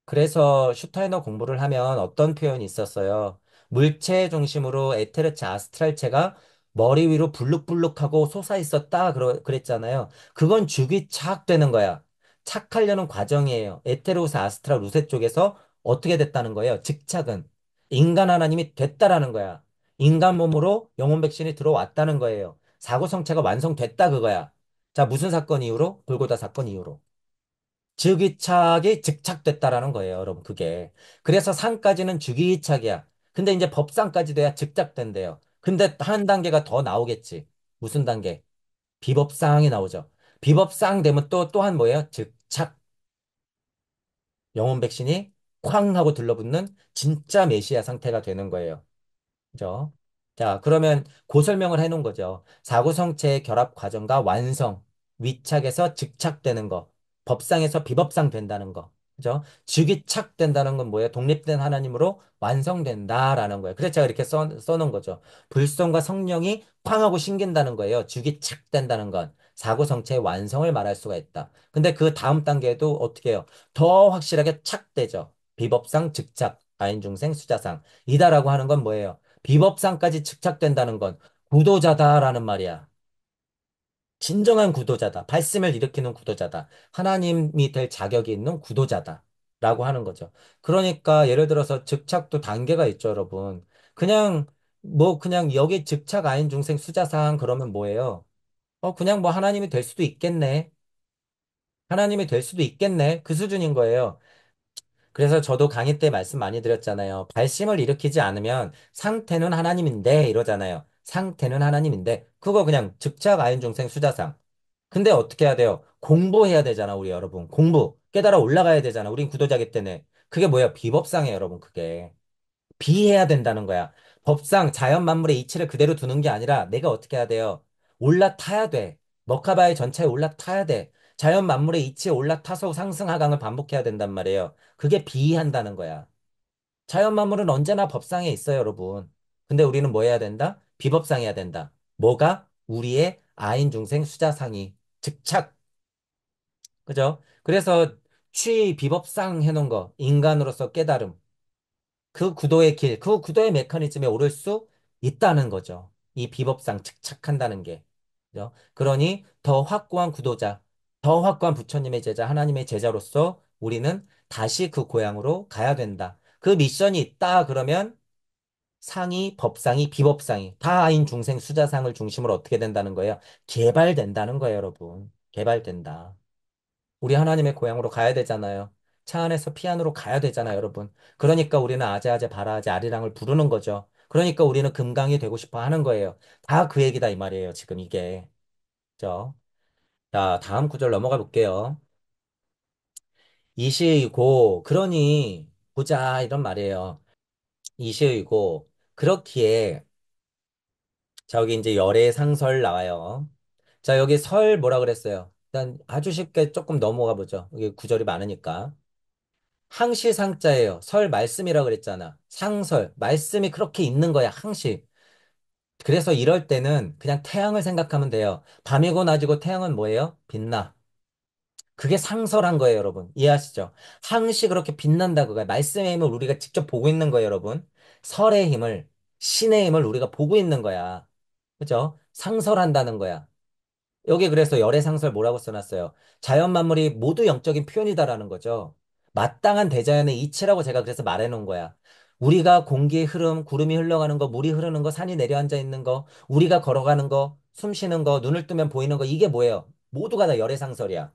그래서 슈타이너 공부를 하면 어떤 표현이 있었어요. 물체 중심으로 에테르체 아스트랄체가 머리 위로 불룩불룩하고 솟아 있었다 그랬잖아요 그건 죽이 착 되는 거야. 착하려는 과정이에요. 에테로사 아스트라 루세 쪽에서 어떻게 됐다는 거예요? 직착은 인간 하나님이 됐다라는 거야. 인간 몸으로 영혼 백신이 들어왔다는 거예요. 사고 성체가 완성됐다 그거야. 자, 무슨 사건 이후로? 골고다 사건 이후로. 즉위착이 집착됐다라는 거예요, 여러분. 그게. 그래서 상까지는 주기착이야 근데 이제 법상까지 돼야 집착된대요 근데 한 단계가 더 나오겠지. 무슨 단계? 비법상이 나오죠. 비법상 되면 또 또한 뭐예요? 즉착. 영혼 백신이 쾅 하고 들러붙는 진짜 메시아 상태가 되는 거예요. 그죠? 자, 그러면 고 설명을 해 놓은 거죠. 사고성체의 결합 과정과 완성, 위착에서 집착되는 거. 법상에서 비법상 된다는 거. 그죠? 즉위착 된다는 건 뭐예요? 독립된 하나님으로 완성된다라는 거예요. 그래서 제가 이렇게 써, 써놓은 거죠. 불성과 성령이 쾅하고 신긴다는 거예요. 즉위착 된다는 건 사고성체의 완성을 말할 수가 있다. 근데 그 다음 단계에도 어떻게 해요? 더 확실하게 착되죠. 비법상 즉착, 아인중생 수자상. 이다라고 하는 건 뭐예요? 비법상까지 즉착된다는건 구도자다라는 말이야. 진정한 구도자다. 발심을 일으키는 구도자다. 하나님이 될 자격이 있는 구도자다. 라고 하는 거죠. 그러니까 예를 들어서 즉착도 단계가 있죠, 여러분. 그냥 뭐 그냥 여기 즉착 아인 중생 수자상 그러면 뭐예요? 어 그냥 뭐 하나님이 될 수도 있겠네. 하나님이 될 수도 있겠네. 그 수준인 거예요. 그래서 저도 강의 때 말씀 많이 드렸잖아요. 발심을 일으키지 않으면 상태는 하나님인데 이러잖아요. 상태는 하나님인데 그거 그냥 즉착 아인중생 수자상. 근데 어떻게 해야 돼요? 공부해야 되잖아, 우리 여러분. 공부. 깨달아 올라가야 되잖아. 우린 구도자기 때문에. 그게 뭐야? 비법상이에요, 여러분, 그게. 비해야 된다는 거야. 법상 자연 만물의 이치를 그대로 두는 게 아니라 내가 어떻게 해야 돼요? 올라타야 돼. 머카바의 전체에 올라타야 돼. 자연 만물의 이치에 올라타서 상승 하강을 반복해야 된단 말이에요. 그게 비한다는 거야. 자연 만물은 언제나 법상에 있어요, 여러분. 근데 우리는 뭐 해야 된다? 비법상해야 된다. 뭐가 우리의 아인 중생 수자상이 즉착. 그죠? 그래서 취 비법상 해놓은 거, 인간으로서 깨달음. 그 구도의 길, 그 구도의 메커니즘에 오를 수 있다는 거죠. 이 비법상 즉착한다는 게. 그죠? 그러니 더 확고한 구도자, 더 확고한 부처님의 제자, 하나님의 제자로서 우리는 다시 그 고향으로 가야 된다. 그 미션이 있다 그러면 상이, 법상이, 비법상이 다 아인 중생 수자상을 중심으로 어떻게 된다는 거예요? 개발된다는 거예요, 여러분. 개발된다. 우리 하나님의 고향으로 가야 되잖아요. 차 안에서 피안으로 가야 되잖아요, 여러분. 그러니까 우리는 아재아재 바라아재 아리랑을 부르는 거죠. 그러니까 우리는 금강이 되고 싶어 하는 거예요. 다 그 얘기다 이 말이에요, 지금 이게. 그죠? 자, 다음 구절 넘어가 볼게요. 이시이고 그러니 보자 이런 말이에요. 이시이고 그렇기에 저기 이제 열의 상설 나와요. 자 여기 설 뭐라 그랬어요? 일단 아주 쉽게 조금 넘어가 보죠. 이게 구절이 많으니까. 항시 상자예요. 설 말씀이라고 그랬잖아. 상설 말씀이 그렇게 있는 거야. 항시. 그래서 이럴 때는 그냥 태양을 생각하면 돼요. 밤이고 낮이고 태양은 뭐예요? 빛나. 그게 상설한 거예요, 여러분. 이해하시죠? 항시 그렇게 빛난다고. 말씀의 힘을 우리가 직접 보고 있는 거예요, 여러분. 설의 힘을, 신의 힘을 우리가 보고 있는 거야. 그죠? 상설한다는 거야. 여기 그래서 열애상설 뭐라고 써놨어요? 자연 만물이 모두 영적인 표현이다라는 거죠. 마땅한 대자연의 이치라고 제가 그래서 말해놓은 거야. 우리가 공기의 흐름, 구름이 흘러가는 거, 물이 흐르는 거, 산이 내려앉아 있는 거, 우리가 걸어가는 거, 숨 쉬는 거, 눈을 뜨면 보이는 거, 이게 뭐예요? 모두가 다 열애상설이야.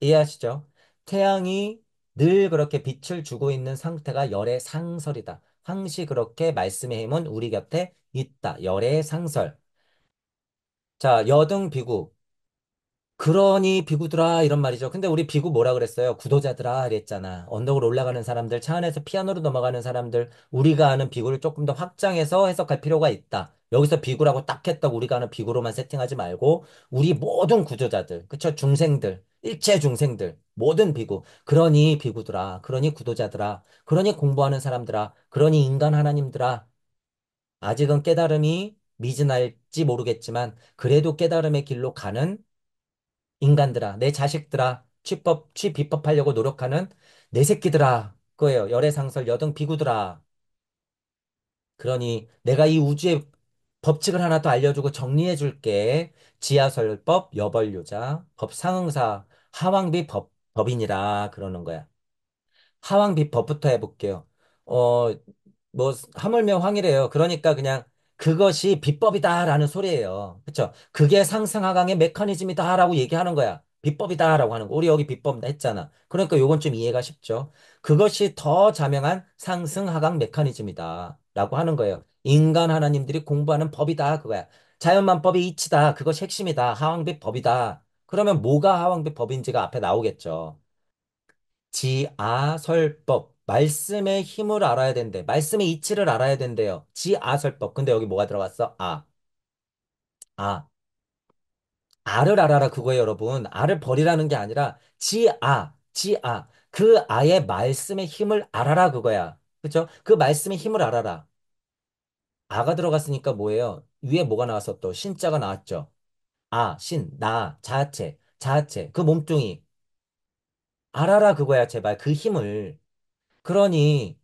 이해하시죠? 태양이 늘 그렇게 빛을 주고 있는 상태가 열애상설이다. 항시 그렇게 말씀의 힘은 우리 곁에 있다. 열의 상설. 자, 여등 비구. 그러니 비구들아 이런 말이죠. 근데 우리 비구 뭐라 그랬어요? 구도자들아 그랬잖아. 언덕으로 올라가는 사람들, 차 안에서 피아노로 넘어가는 사람들, 우리가 아는 비구를 조금 더 확장해서 해석할 필요가 있다. 여기서 비구라고 딱 했다고 우리가 하는 비구로만 세팅하지 말고 우리 모든 구조자들, 그쵸? 중생들, 일체 중생들, 모든 비구. 그러니 비구들아, 그러니 구도자들아, 그러니 공부하는 사람들아, 그러니 인간 하나님들아. 아직은 깨달음이 미진할지 모르겠지만 그래도 깨달음의 길로 가는 인간들아, 내 자식들아, 취법, 취비법하려고 노력하는 내 새끼들아, 거예요. 열애상설, 여등 비구들아. 그러니 내가 이 우주의 법칙을 하나 더 알려주고 정리해 줄게. 지하설법, 여벌유자, 법상응사, 하왕비 법, 법인이라 그러는 거야. 하왕비 법부터 해볼게요. 어, 뭐, 하물며 황이래요. 그러니까 그냥 그것이 비법이다라는 소리예요. 그쵸? 그게 상승하강의 메커니즘이다라고 얘기하는 거야. 비법이다라고 하는 거. 우리 여기 비법 했잖아. 그러니까 요건 좀 이해가 쉽죠. 그것이 더 자명한 상승하강 메커니즘이다라고 하는 거예요. 인간 하나님들이 공부하는 법이다 그거야. 자연만법의 이치다. 그것이 핵심이다. 하왕비 법이다. 그러면 뭐가 하왕비 법인지가 앞에 나오겠죠. 지아설법. 말씀의 힘을 알아야 된대. 말씀의 이치를 알아야 된대요. 지아설법. 근데 여기 뭐가 들어갔어? 아. 아. 아를 알아라 그거예요, 여러분. 아를 버리라는 게 아니라 지아, 지아. 그 아의 말씀의 힘을 알아라 그거야. 그쵸? 그 말씀의 힘을 알아라. 아가 들어갔으니까 뭐예요? 위에 뭐가 나왔어? 또 신자가 나왔죠. 아, 신, 나, 자아체, 자아체, 그 몸뚱이. 알아라 그거야, 제발. 그 힘을. 그러니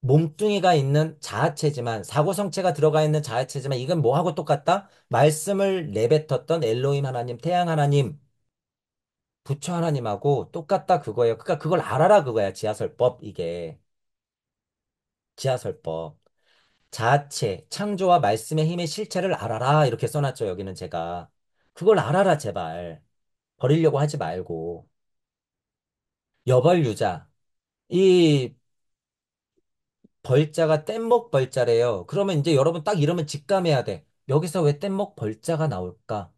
몸뚱이가 있는 자아체지만 사고성체가 들어가 있는 자아체지만 이건 뭐하고 똑같다? 말씀을 내뱉었던 엘로힘 하나님, 태양 하나님, 부처 하나님하고 똑같다 그거예요. 그러니까 그걸 알아라 그거야. 지하설법 이게. 지하설법. 자아체, 창조와 말씀의 힘의 실체를 알아라. 이렇게 써놨죠, 여기는 제가. 그걸 알아라, 제발. 버리려고 하지 말고. 여벌유자. 이 벌자가 뗏목 벌자래요. 그러면 이제 여러분 딱 이러면 직감해야 돼. 여기서 왜 뗏목 벌자가 나올까?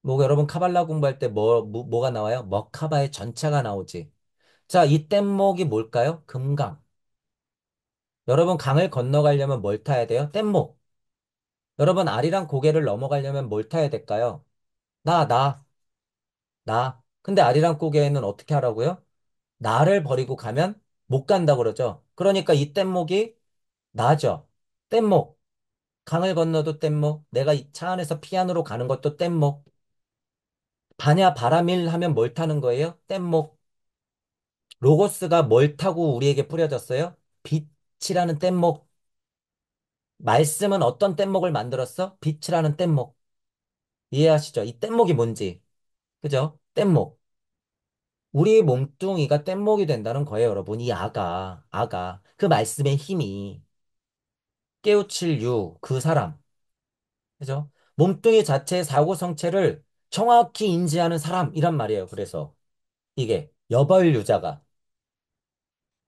뭐 여러분 카발라 공부할 때 뭐, 뭐, 뭐가 나와요? 머카바의 전차가 나오지. 자, 이 뗏목이 뭘까요? 금강. 여러분 강을 건너가려면 뭘 타야 돼요? 뗏목. 여러분 아리랑 고개를 넘어가려면 뭘 타야 될까요? 나, 나, 나. 근데 아리랑 고개는 어떻게 하라고요? 나를 버리고 가면 못 간다 그러죠. 그러니까 이 뗏목이 나죠. 뗏목. 강을 건너도 뗏목. 내가 이 차 안에서 피안으로 가는 것도 뗏목. 바냐 바람일 하면 뭘 타는 거예요? 뗏목. 로고스가 뭘 타고 우리에게 뿌려졌어요? 빛 빛이라는 뗏목. 말씀은 어떤 뗏목을 만들었어? 빛이라는 뗏목. 이해하시죠? 이 뗏목이 뭔지. 그죠? 뗏목. 우리 몸뚱이가 뗏목이 된다는 거예요, 여러분. 이 아가, 아가. 그 말씀의 힘이 깨우칠 유, 그 사람. 그죠? 몸뚱이 자체의 사고 성체를 정확히 인지하는 사람이란 말이에요. 그래서 이게 여벌 유자가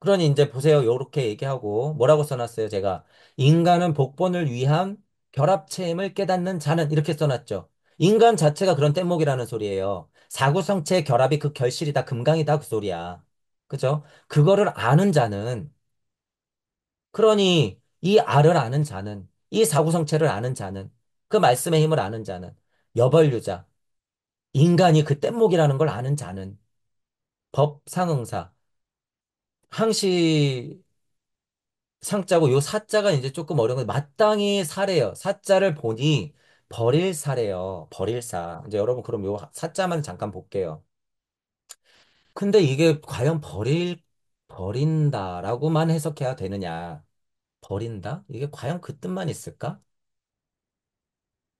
그러니 이제 보세요. 요렇게 얘기하고 뭐라고 써놨어요, 제가. 인간은 복본을 위한 결합체임을 깨닫는 자는 이렇게 써놨죠. 인간 자체가 그런 뗏목이라는 소리예요. 사구성체의 결합이 그 결실이다, 금강이다, 그 소리야. 그죠? 그거를 아는 자는, 그러니 이 알을 아는 자는, 이 사구성체를 아는 자는, 그 말씀의 힘을 아는 자는, 여벌유자, 인간이 그 뗏목이라는 걸 아는 자는, 법상응사, 항시 상자고 요 사자가 이제 조금 어려운 건 마땅히 사래요. 사자를 보니 버릴 사래요. 버릴 사. 이제 여러분 그럼 요 사자만 잠깐 볼게요. 근데 이게 과연 버릴 버린다라고만 해석해야 되느냐? 버린다? 이게 과연 그 뜻만 있을까?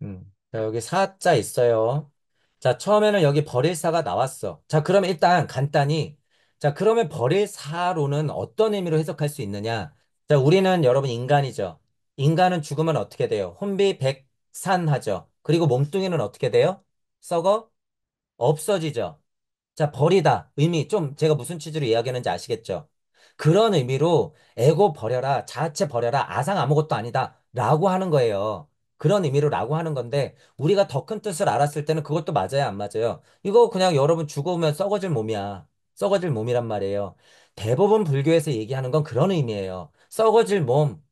음. 자, 여기 사자 있어요. 자, 처음에는 여기 버릴사가 나왔어. 자, 그러면 일단 간단히 자, 그러면 벌의 사로는 어떤 의미로 해석할 수 있느냐? 자, 우리는 여러분 인간이죠. 인간은 죽으면 어떻게 돼요? 혼비백산하죠. 그리고 몸뚱이는 어떻게 돼요? 썩어 없어지죠. 자, 벌이다. 의미 좀 제가 무슨 취지로 이야기하는지 아시겠죠? 그런 의미로 에고 버려라, 자아체 버려라, 아상 아무것도 아니다 라고 하는 거예요. 그런 의미로라고 하는 건데 우리가 더 큰 뜻을 알았을 때는 그것도 맞아요, 안 맞아요? 이거 그냥 여러분 죽어오면 썩어질 몸이야. 썩어질 몸이란 말이에요. 대부분 불교에서 얘기하는 건 그런 의미예요. 썩어질 몸,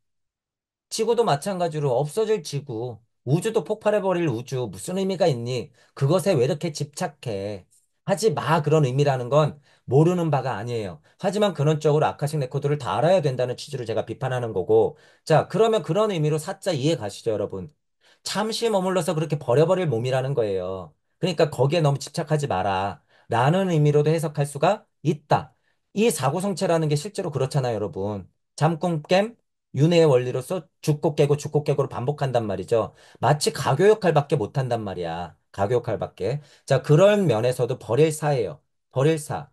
지구도 마찬가지로 없어질 지구, 우주도 폭발해버릴 우주, 무슨 의미가 있니? 그것에 왜 이렇게 집착해? 하지 마 그런 의미라는 건 모르는 바가 아니에요. 하지만 근원적으로 아카식 레코드를 다 알아야 된다는 취지로 제가 비판하는 거고 자 그러면 그런 의미로 사자 이해 가시죠 여러분. 잠시 머물러서 그렇게 버려버릴 몸이라는 거예요. 그러니까 거기에 너무 집착하지 마라. 라는 의미로도 해석할 수가 있다. 이 사고성체라는 게 실제로 그렇잖아요, 여러분. 잠꿈 깸 윤회의 원리로서 죽고 깨고 죽고 깨고를 반복한단 말이죠. 마치 가교 역할밖에 못한단 말이야. 가교 역할밖에. 자, 그런 면에서도 버릴 사예요. 버릴 사.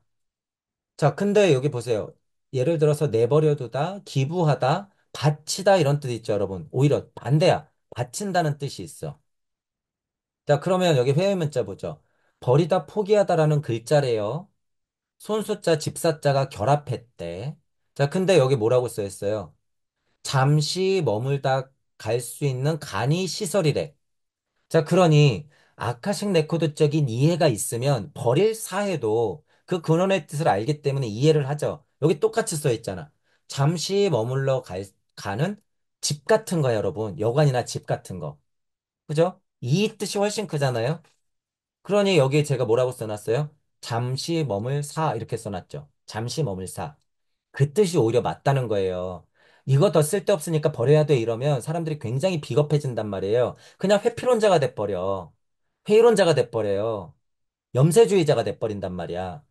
자, 근데 여기 보세요. 예를 들어서 내버려두다, 기부하다, 바치다 이런 뜻 있죠, 여러분. 오히려 반대야. 바친다는 뜻이 있어. 자, 그러면 여기 회의 문자 보죠. 버리다 포기하다라는 글자래요. 손수자, 집사자가 결합했대. 자, 근데 여기 뭐라고 써 있어요? 잠시 머물다 갈 수 있는 간이 시설이래. 자, 그러니 아카식 레코드적인 이해가 있으면 버릴 사회도그 근원의 뜻을 알기 때문에 이해를 하죠. 여기 똑같이 써 있잖아. 잠시 머물러 갈, 가는 집 같은 거야, 여러분. 여관이나 집 같은 거. 그죠? 이 뜻이 훨씬 크잖아요. 그러니 여기에 제가 뭐라고 써놨어요? 잠시 머물 사 이렇게 써놨죠. 잠시 머물 사. 그 뜻이 오히려 맞다는 거예요. 이거 더 쓸데없으니까 버려야 돼 이러면 사람들이 굉장히 비겁해진단 말이에요. 그냥 회피론자가 돼버려. 회의론자가 돼버려요. 염세주의자가 돼버린단 말이야.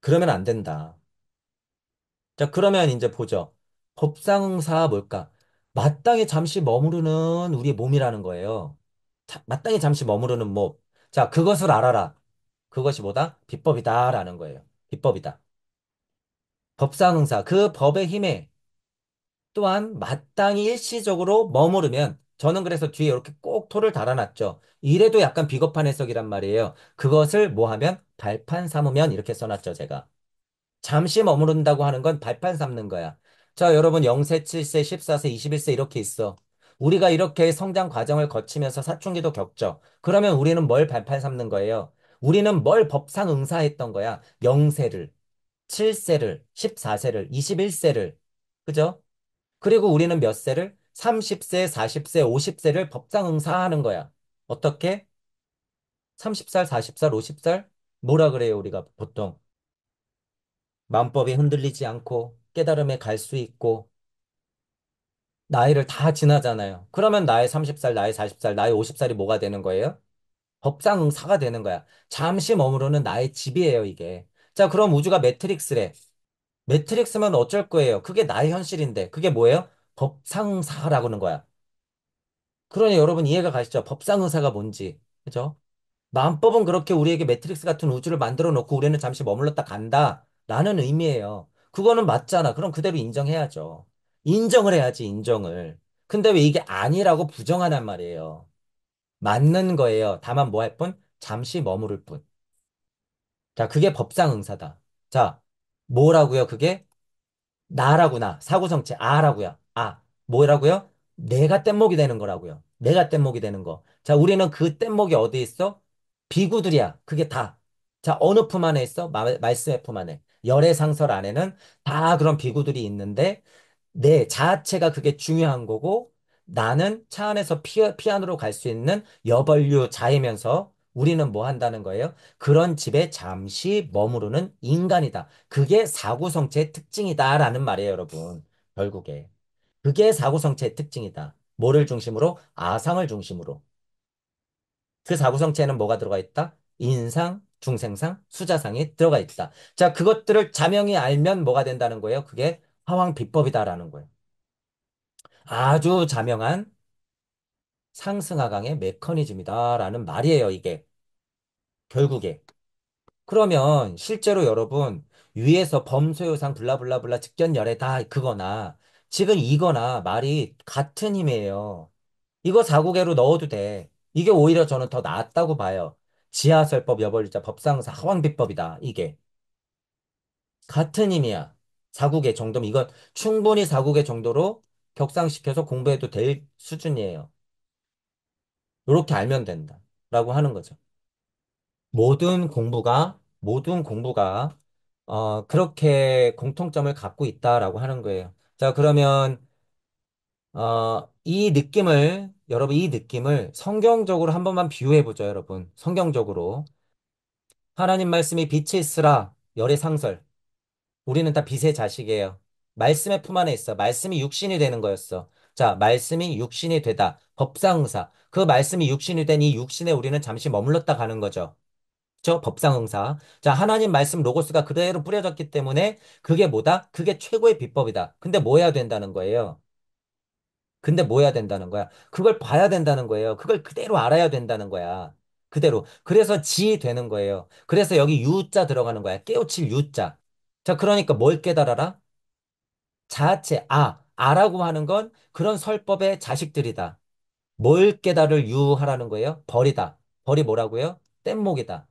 그러면 안 된다. 자, 그러면 이제 보죠. 법상사 뭘까? 마땅히 잠시 머무르는 우리의 몸이라는 거예요. 자, 마땅히 잠시 머무르는 몸. 자, 그것을 알아라. 그것이 뭐다? 비법이다라는 거예요. 비법이다. 법상응사, 그 법의 힘에 또한 마땅히 일시적으로 머무르면 저는 그래서 뒤에 이렇게 꼭 토를 달아놨죠. 이래도 약간 비겁한 해석이란 말이에요. 그것을 뭐 하면? 발판 삼으면 이렇게 써놨죠, 제가. 잠시 머무른다고 하는 건 발판 삼는 거야. 자, 여러분 0세, 7세, 14세, 21세 이렇게 있어. 우리가 이렇게 성장 과정을 거치면서 사춘기도 겪죠. 그러면 우리는 뭘 발판 삼는 거예요? 우리는 뭘 법상 응사했던 거야? 0세를, 7세를, 14세를, 21세를. 그죠? 그리고 우리는 몇 세를? 30세, 40세, 50세를 법상 응사하는 거야. 어떻게? 30살, 40살, 50살? 뭐라 그래요, 우리가 보통? 마음법이 흔들리지 않고 깨달음에 갈 수 있고 나이를 다 지나잖아요. 그러면 나의 30살, 나의 40살, 나의 50살이 뭐가 되는 거예요? 법상사가 되는 거야. 잠시 머무르는 나의 집이에요, 이게. 자, 그럼 우주가 매트릭스래. 매트릭스면 어쩔 거예요? 그게 나의 현실인데. 그게 뭐예요? 법상사라고는 거야. 그러니 여러분 이해가 가시죠? 법상의사가 뭔지. 그죠? 마음법은 그렇게 우리에게 매트릭스 같은 우주를 만들어 놓고 우리는 잠시 머물렀다 간다. 라는 의미예요. 그거는 맞잖아. 그럼 그대로 인정해야죠. 인정을 해야지, 인정을. 근데 왜 이게 아니라고 부정하단 말이에요. 맞는 거예요. 다만 뭐 할 뿐? 잠시 머무를 뿐. 자, 그게 법상 응사다. 자, 뭐라고요? 그게 나라고 나. 사고성체 아라고요. 아, 뭐라고요? 내가 뗏목이 되는 거라고요. 내가 뗏목이 되는 거. 자, 우리는 그 뗏목이 어디에 있어? 비구들이야. 그게 다. 자, 어느 품 안에 있어? 마, 말씀의 품 안에. 열의 상설 안에는 다 그런 비구들이 있는데 내 자체가 그게 중요한 거고 나는 차 안에서 피아, 피아노로 갈 수 있는 여벌류 자이면서 우리는 뭐 한다는 거예요? 그런 집에 잠시 머무르는 인간이다. 그게 사고성체의 특징이다라는 말이에요, 여러분. 결국에. 그게 사고성체의 특징이다. 뭐를 중심으로? 아상을 중심으로. 그 사고성체에는 뭐가 들어가 있다? 인상, 중생상, 수자상이 들어가 있다. 자, 그것들을 자명히 알면 뭐가 된다는 거예요? 그게 화황 비법이다라는 거예요. 아주 자명한 상승하강의 메커니즘이다라는 말이에요, 이게. 결국에. 그러면 실제로 여러분 위에서 범소요상 블라블라블라 직전열에다 그거나 지금 이거나 말이 같은 힘이에요. 이거 4고개로 넣어도 돼. 이게 오히려 저는 더 낫다고 봐요. 지하설법, 여벌자, 법상사, 하왕비법이다. 이게. 같은 힘이야. 4국의 정도 면 이건 충분히 4국의 정도로 격상시켜서 공부해도 될 수준이에요. 이렇게 알면 된다라고 하는 거죠. 모든 공부가 모든 공부가 어, 그렇게 공통점을 갖고 있다라고 하는 거예요. 자, 그러면 어, 이 느낌을 여러분 이 느낌을 성경적으로 한 번만 비유해 보죠, 여러분. 성경적으로 하나님 말씀이 빛이 있으라 열의 상설 우리는 다 빛의 자식이에요. 말씀의 품 안에 있어. 말씀이 육신이 되는 거였어. 자, 말씀이 육신이 되다. 법상응사. 그 말씀이 육신이 된 이 육신에 우리는 잠시 머물렀다 가는 거죠. 죠 법상응사. 자, 하나님 말씀 로고스가 그대로 뿌려졌기 때문에 그게 뭐다? 그게 최고의 비법이다. 근데 뭐 해야 된다는 거예요? 근데 뭐 해야 된다는 거야? 그걸 봐야 된다는 거예요. 그걸 그대로 알아야 된다는 거야. 그대로. 그래서 지 되는 거예요. 그래서 여기 유자 들어가는 거야. 깨우칠 유자. 자, 그러니까 뭘 깨달아라? 자체, 아, 아라고 하는 건 그런 설법의 자식들이다. 뭘 깨달을 유하라는 거예요? 벌이다. 벌이 뭐라고요? 뗏목이다.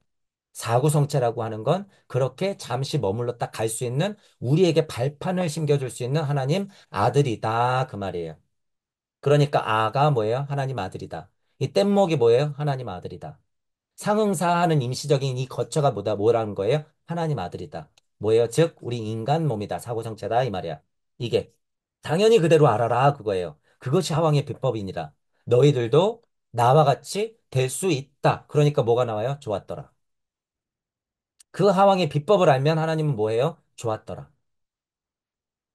사구성체라고 하는 건 그렇게 잠시 머물렀다 갈 수 있는 우리에게 발판을 심겨줄 수 있는 하나님 아들이다. 그 말이에요. 그러니까 아가 뭐예요? 하나님 아들이다. 이 뗏목이 뭐예요? 하나님 아들이다. 상응사하는 임시적인 이 거처가 뭐다 뭐라는 거예요? 하나님 아들이다. 뭐예요? 즉, 우리 인간 몸이다. 사고 정체다. 이 말이야. 이게. 당연히 그대로 알아라. 그거예요. 그것이 하왕의 비법이니라. 너희들도 나와 같이 될 수 있다. 그러니까 뭐가 나와요? 좋았더라. 그 하왕의 비법을 알면 하나님은 뭐예요? 좋았더라.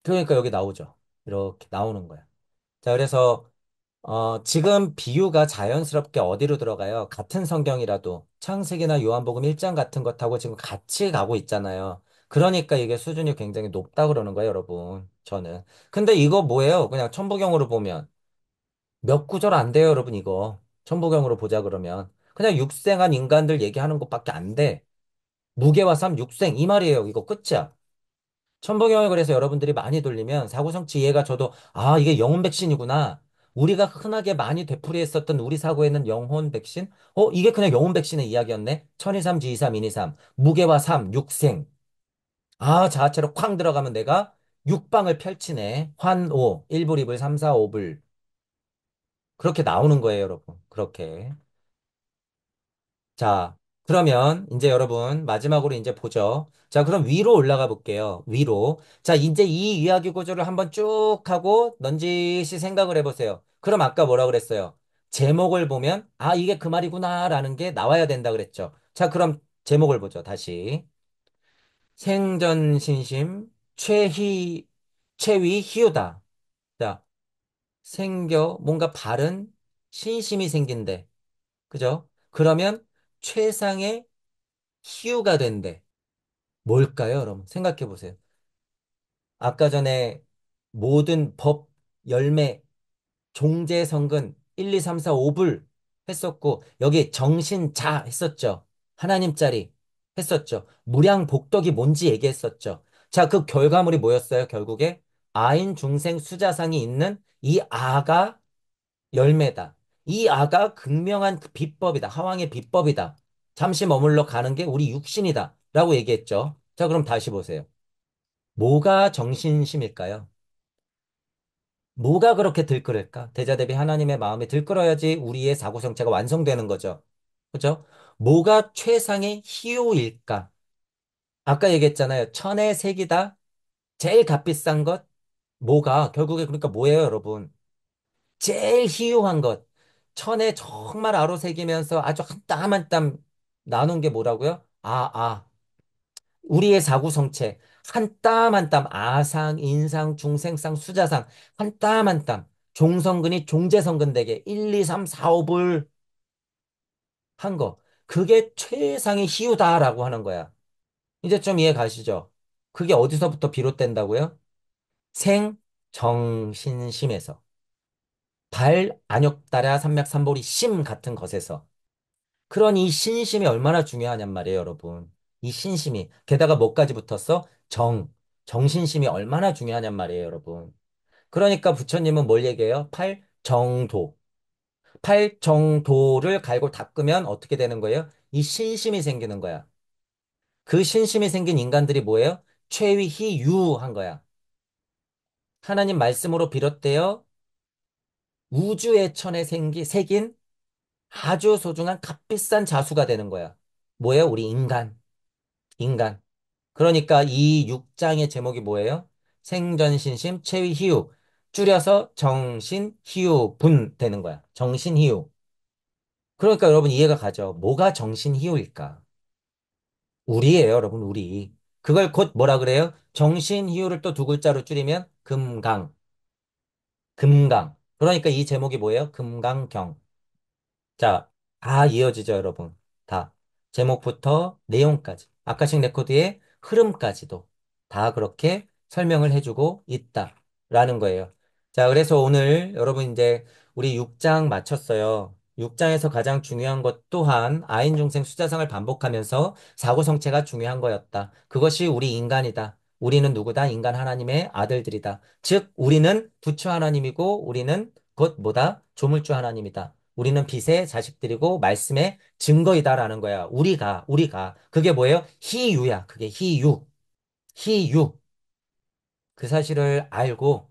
그러니까 여기 나오죠. 이렇게 나오는 거야. 자, 그래서, 어, 지금 비유가 자연스럽게 어디로 들어가요? 같은 성경이라도 창세기나 요한복음 1장 같은 것하고 지금 같이 가고 있잖아요. 그러니까 이게 수준이 굉장히 높다 그러는 거예요, 여러분. 저는. 근데 이거 뭐예요? 그냥 천부경으로 보면 몇 구절 안 돼요, 여러분, 이거. 천부경으로 보자 그러면. 그냥 육생한 인간들 얘기하는 것밖에 안 돼. 무게와 삶, 육생 이 말이에요. 이거 끝이야. 천부경을 그래서 여러분들이 많이 돌리면 사고성치 이해가 저도 아 이게 영혼 백신이구나. 우리가 흔하게 많이 되풀이했었던 우리 사고에 는 영혼 백신? 어 이게 그냥 영혼 백신의 이야기였네. 천이삼, 지이삼, 이니삼 무게와 삶, 육생. 아, 자아체로 쾅 들어가면 내가 육방을 펼치네. 환오, 1불, 2불, 3, 4, 5불. 그렇게 나오는 거예요, 여러분. 그렇게. 자, 그러면 이제 여러분 마지막으로 이제 보죠. 자, 그럼 위로 올라가 볼게요. 위로. 자, 이제 이 이야기 구조를 한번 쭉 하고 넌지시 생각을 해보세요. 그럼 아까 뭐라 그랬어요? 제목을 보면 아, 이게 그 말이구나라는 게 나와야 된다 그랬죠. 자, 그럼 제목을 보죠. 다시. 생전신심 최희 최위 희우다 자, 생겨 뭔가 바른 신심이 생긴대. 그죠? 그러면 최상의 희우가 된대. 뭘까요? 여러분 생각해 보세요. 아까 전에 모든 법 열매 종제 성근 1, 2, 3, 4, 5불 했었고 여기 정신자 했었죠. 하나님 짜리. 했었죠. 무량 복덕이 뭔지 얘기했었죠. 자, 그 결과물이 뭐였어요? 결국에 아인 중생 수자상이 있는 이 아가 열매다. 이 아가 극명한 그 비법이다. 하왕의 비법이다. 잠시 머물러 가는 게 우리 육신이다. 라고 얘기했죠. 자, 그럼 다시 보세요. 뭐가 정신심일까요? 뭐가 그렇게 들끓을까? 대자 대비 하나님의 마음에 들끓어야지 우리의 사고성체가 완성되는 거죠. 그죠? 뭐가 최상의 희요일까? 아까 얘기했잖아요. 천의 색이다. 제일 값비싼 것. 뭐가 결국에 그러니까 뭐예요, 여러분? 제일 희유한 것. 천의 정말 아로새기면서 아주 한 땀 한 땀 나눈 게 뭐라고요? 아, 아. 우리의 사구성체. 한땀 한땀 아상, 인상, 중생상, 수자상. 한 땀 한 땀. 종성근이 종재성근 되게 1, 2, 3, 4, 5불한 거. 그게 최상의 희유다라고 하는 거야. 이제 좀 이해 가시죠? 그게 어디서부터 비롯된다고요? 생정신심에서. 발, 안욕, 달아, 삼맥, 삼보리, 심 같은 것에서. 그런 이 신심이 얼마나 중요하냔 말이에요, 여러분. 이 신심이. 게다가 뭐까지 붙었어? 정. 정신심이 얼마나 중요하냔 말이에요, 여러분. 그러니까 부처님은 뭘 얘기해요? 팔, 정도. 팔 정도를 갈고 닦으면 어떻게 되는 거예요? 이 신심이 생기는 거야. 그 신심이 생긴 인간들이 뭐예요? 최위희 유한 거야. 하나님 말씀으로 비롯되어 우주의 천에 생기, 새긴 아주 소중한 값비싼 자수가 되는 거야. 뭐예요? 우리 인간. 인간. 그러니까 이 6장의 제목이 뭐예요? 생전신심, 최위희유. 줄여서 정신희요분 되는 거야. 정신희요. 그러니까 여러분 이해가 가죠. 뭐가 정신희요일까? 우리예요, 여러분, 우리. 그걸 곧 뭐라 그래요? 정신희요를 또 두 글자로 줄이면 금강. 금강. 그러니까 이 제목이 뭐예요? 금강경. 자, 다 이어지죠, 여러분. 다. 제목부터 내용까지. 아까식 레코드의 흐름까지도 다 그렇게 설명을 해주고 있다라는 거예요. 자, 그래서 오늘 여러분 이제 우리 6장 마쳤어요. 6장에서 가장 중요한 것 또한 아인중생 수자성을 반복하면서 사고성체가 중요한 거였다. 그것이 우리 인간이다. 우리는 누구다? 인간 하나님의 아들들이다. 즉, 우리는 부처 하나님이고 우리는 곧 뭐다? 조물주 하나님이다. 우리는 빛의 자식들이고 말씀의 증거이다라는 거야. 우리가, 우리가. 그게 뭐예요? 희유야. 그게 희유. 희유. 그 사실을 알고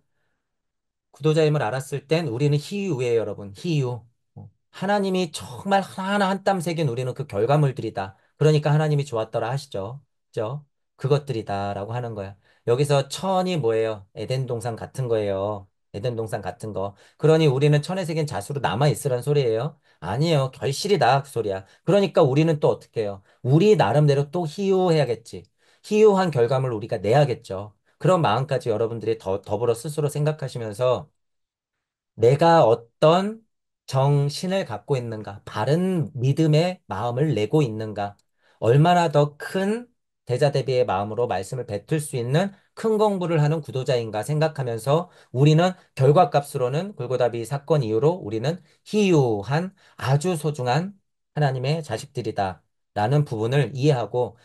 구도자임을 알았을 땐 우리는 희유예요, 여러분. 희유. 어, 하나님이 정말 하나하나 한 땀 새긴 우리는 그 결과물들이다. 그러니까 하나님이 좋았더라 하시죠. 그죠? 그것들이다라고 하는 거야. 여기서 천이 뭐예요? 에덴 동산 같은 거예요. 에덴 동산 같은 거. 그러니 우리는 천에 새긴 자수로 남아있으란 소리예요? 아니에요. 결실이다. 그 소리야. 그러니까 우리는 또 어떻게 해요? 우리 나름대로 또 희유해야겠지. 희유한 결과물 우리가 내야겠죠. 그런 마음까지 여러분들이 더, 더불어 스스로 생각하시면서 내가 어떤 정신을 갖고 있는가, 바른 믿음의 마음을 내고 있는가, 얼마나 더 큰 대자 대비의 마음으로 말씀을 뱉을 수 있는 큰 공부를 하는 구도자인가 생각하면서 우리는 결과값으로는 골고다비 사건 이후로 우리는 희유한 아주 소중한 하나님의 자식들이다. 라는 부분을 이해하고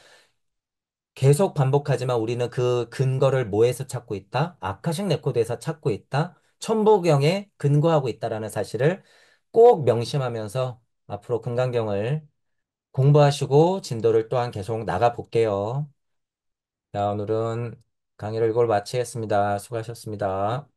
계속 반복하지만 우리는 그 근거를 뭐에서 찾고 있다? 아카식 레코드에서 찾고 있다. 천부경에 근거하고 있다라는 사실을 꼭 명심하면서 앞으로 금강경을 공부하시고 진도를 또한 계속 나가 볼게요. 자, 오늘은 강의를 이걸 마치겠습니다. 수고하셨습니다.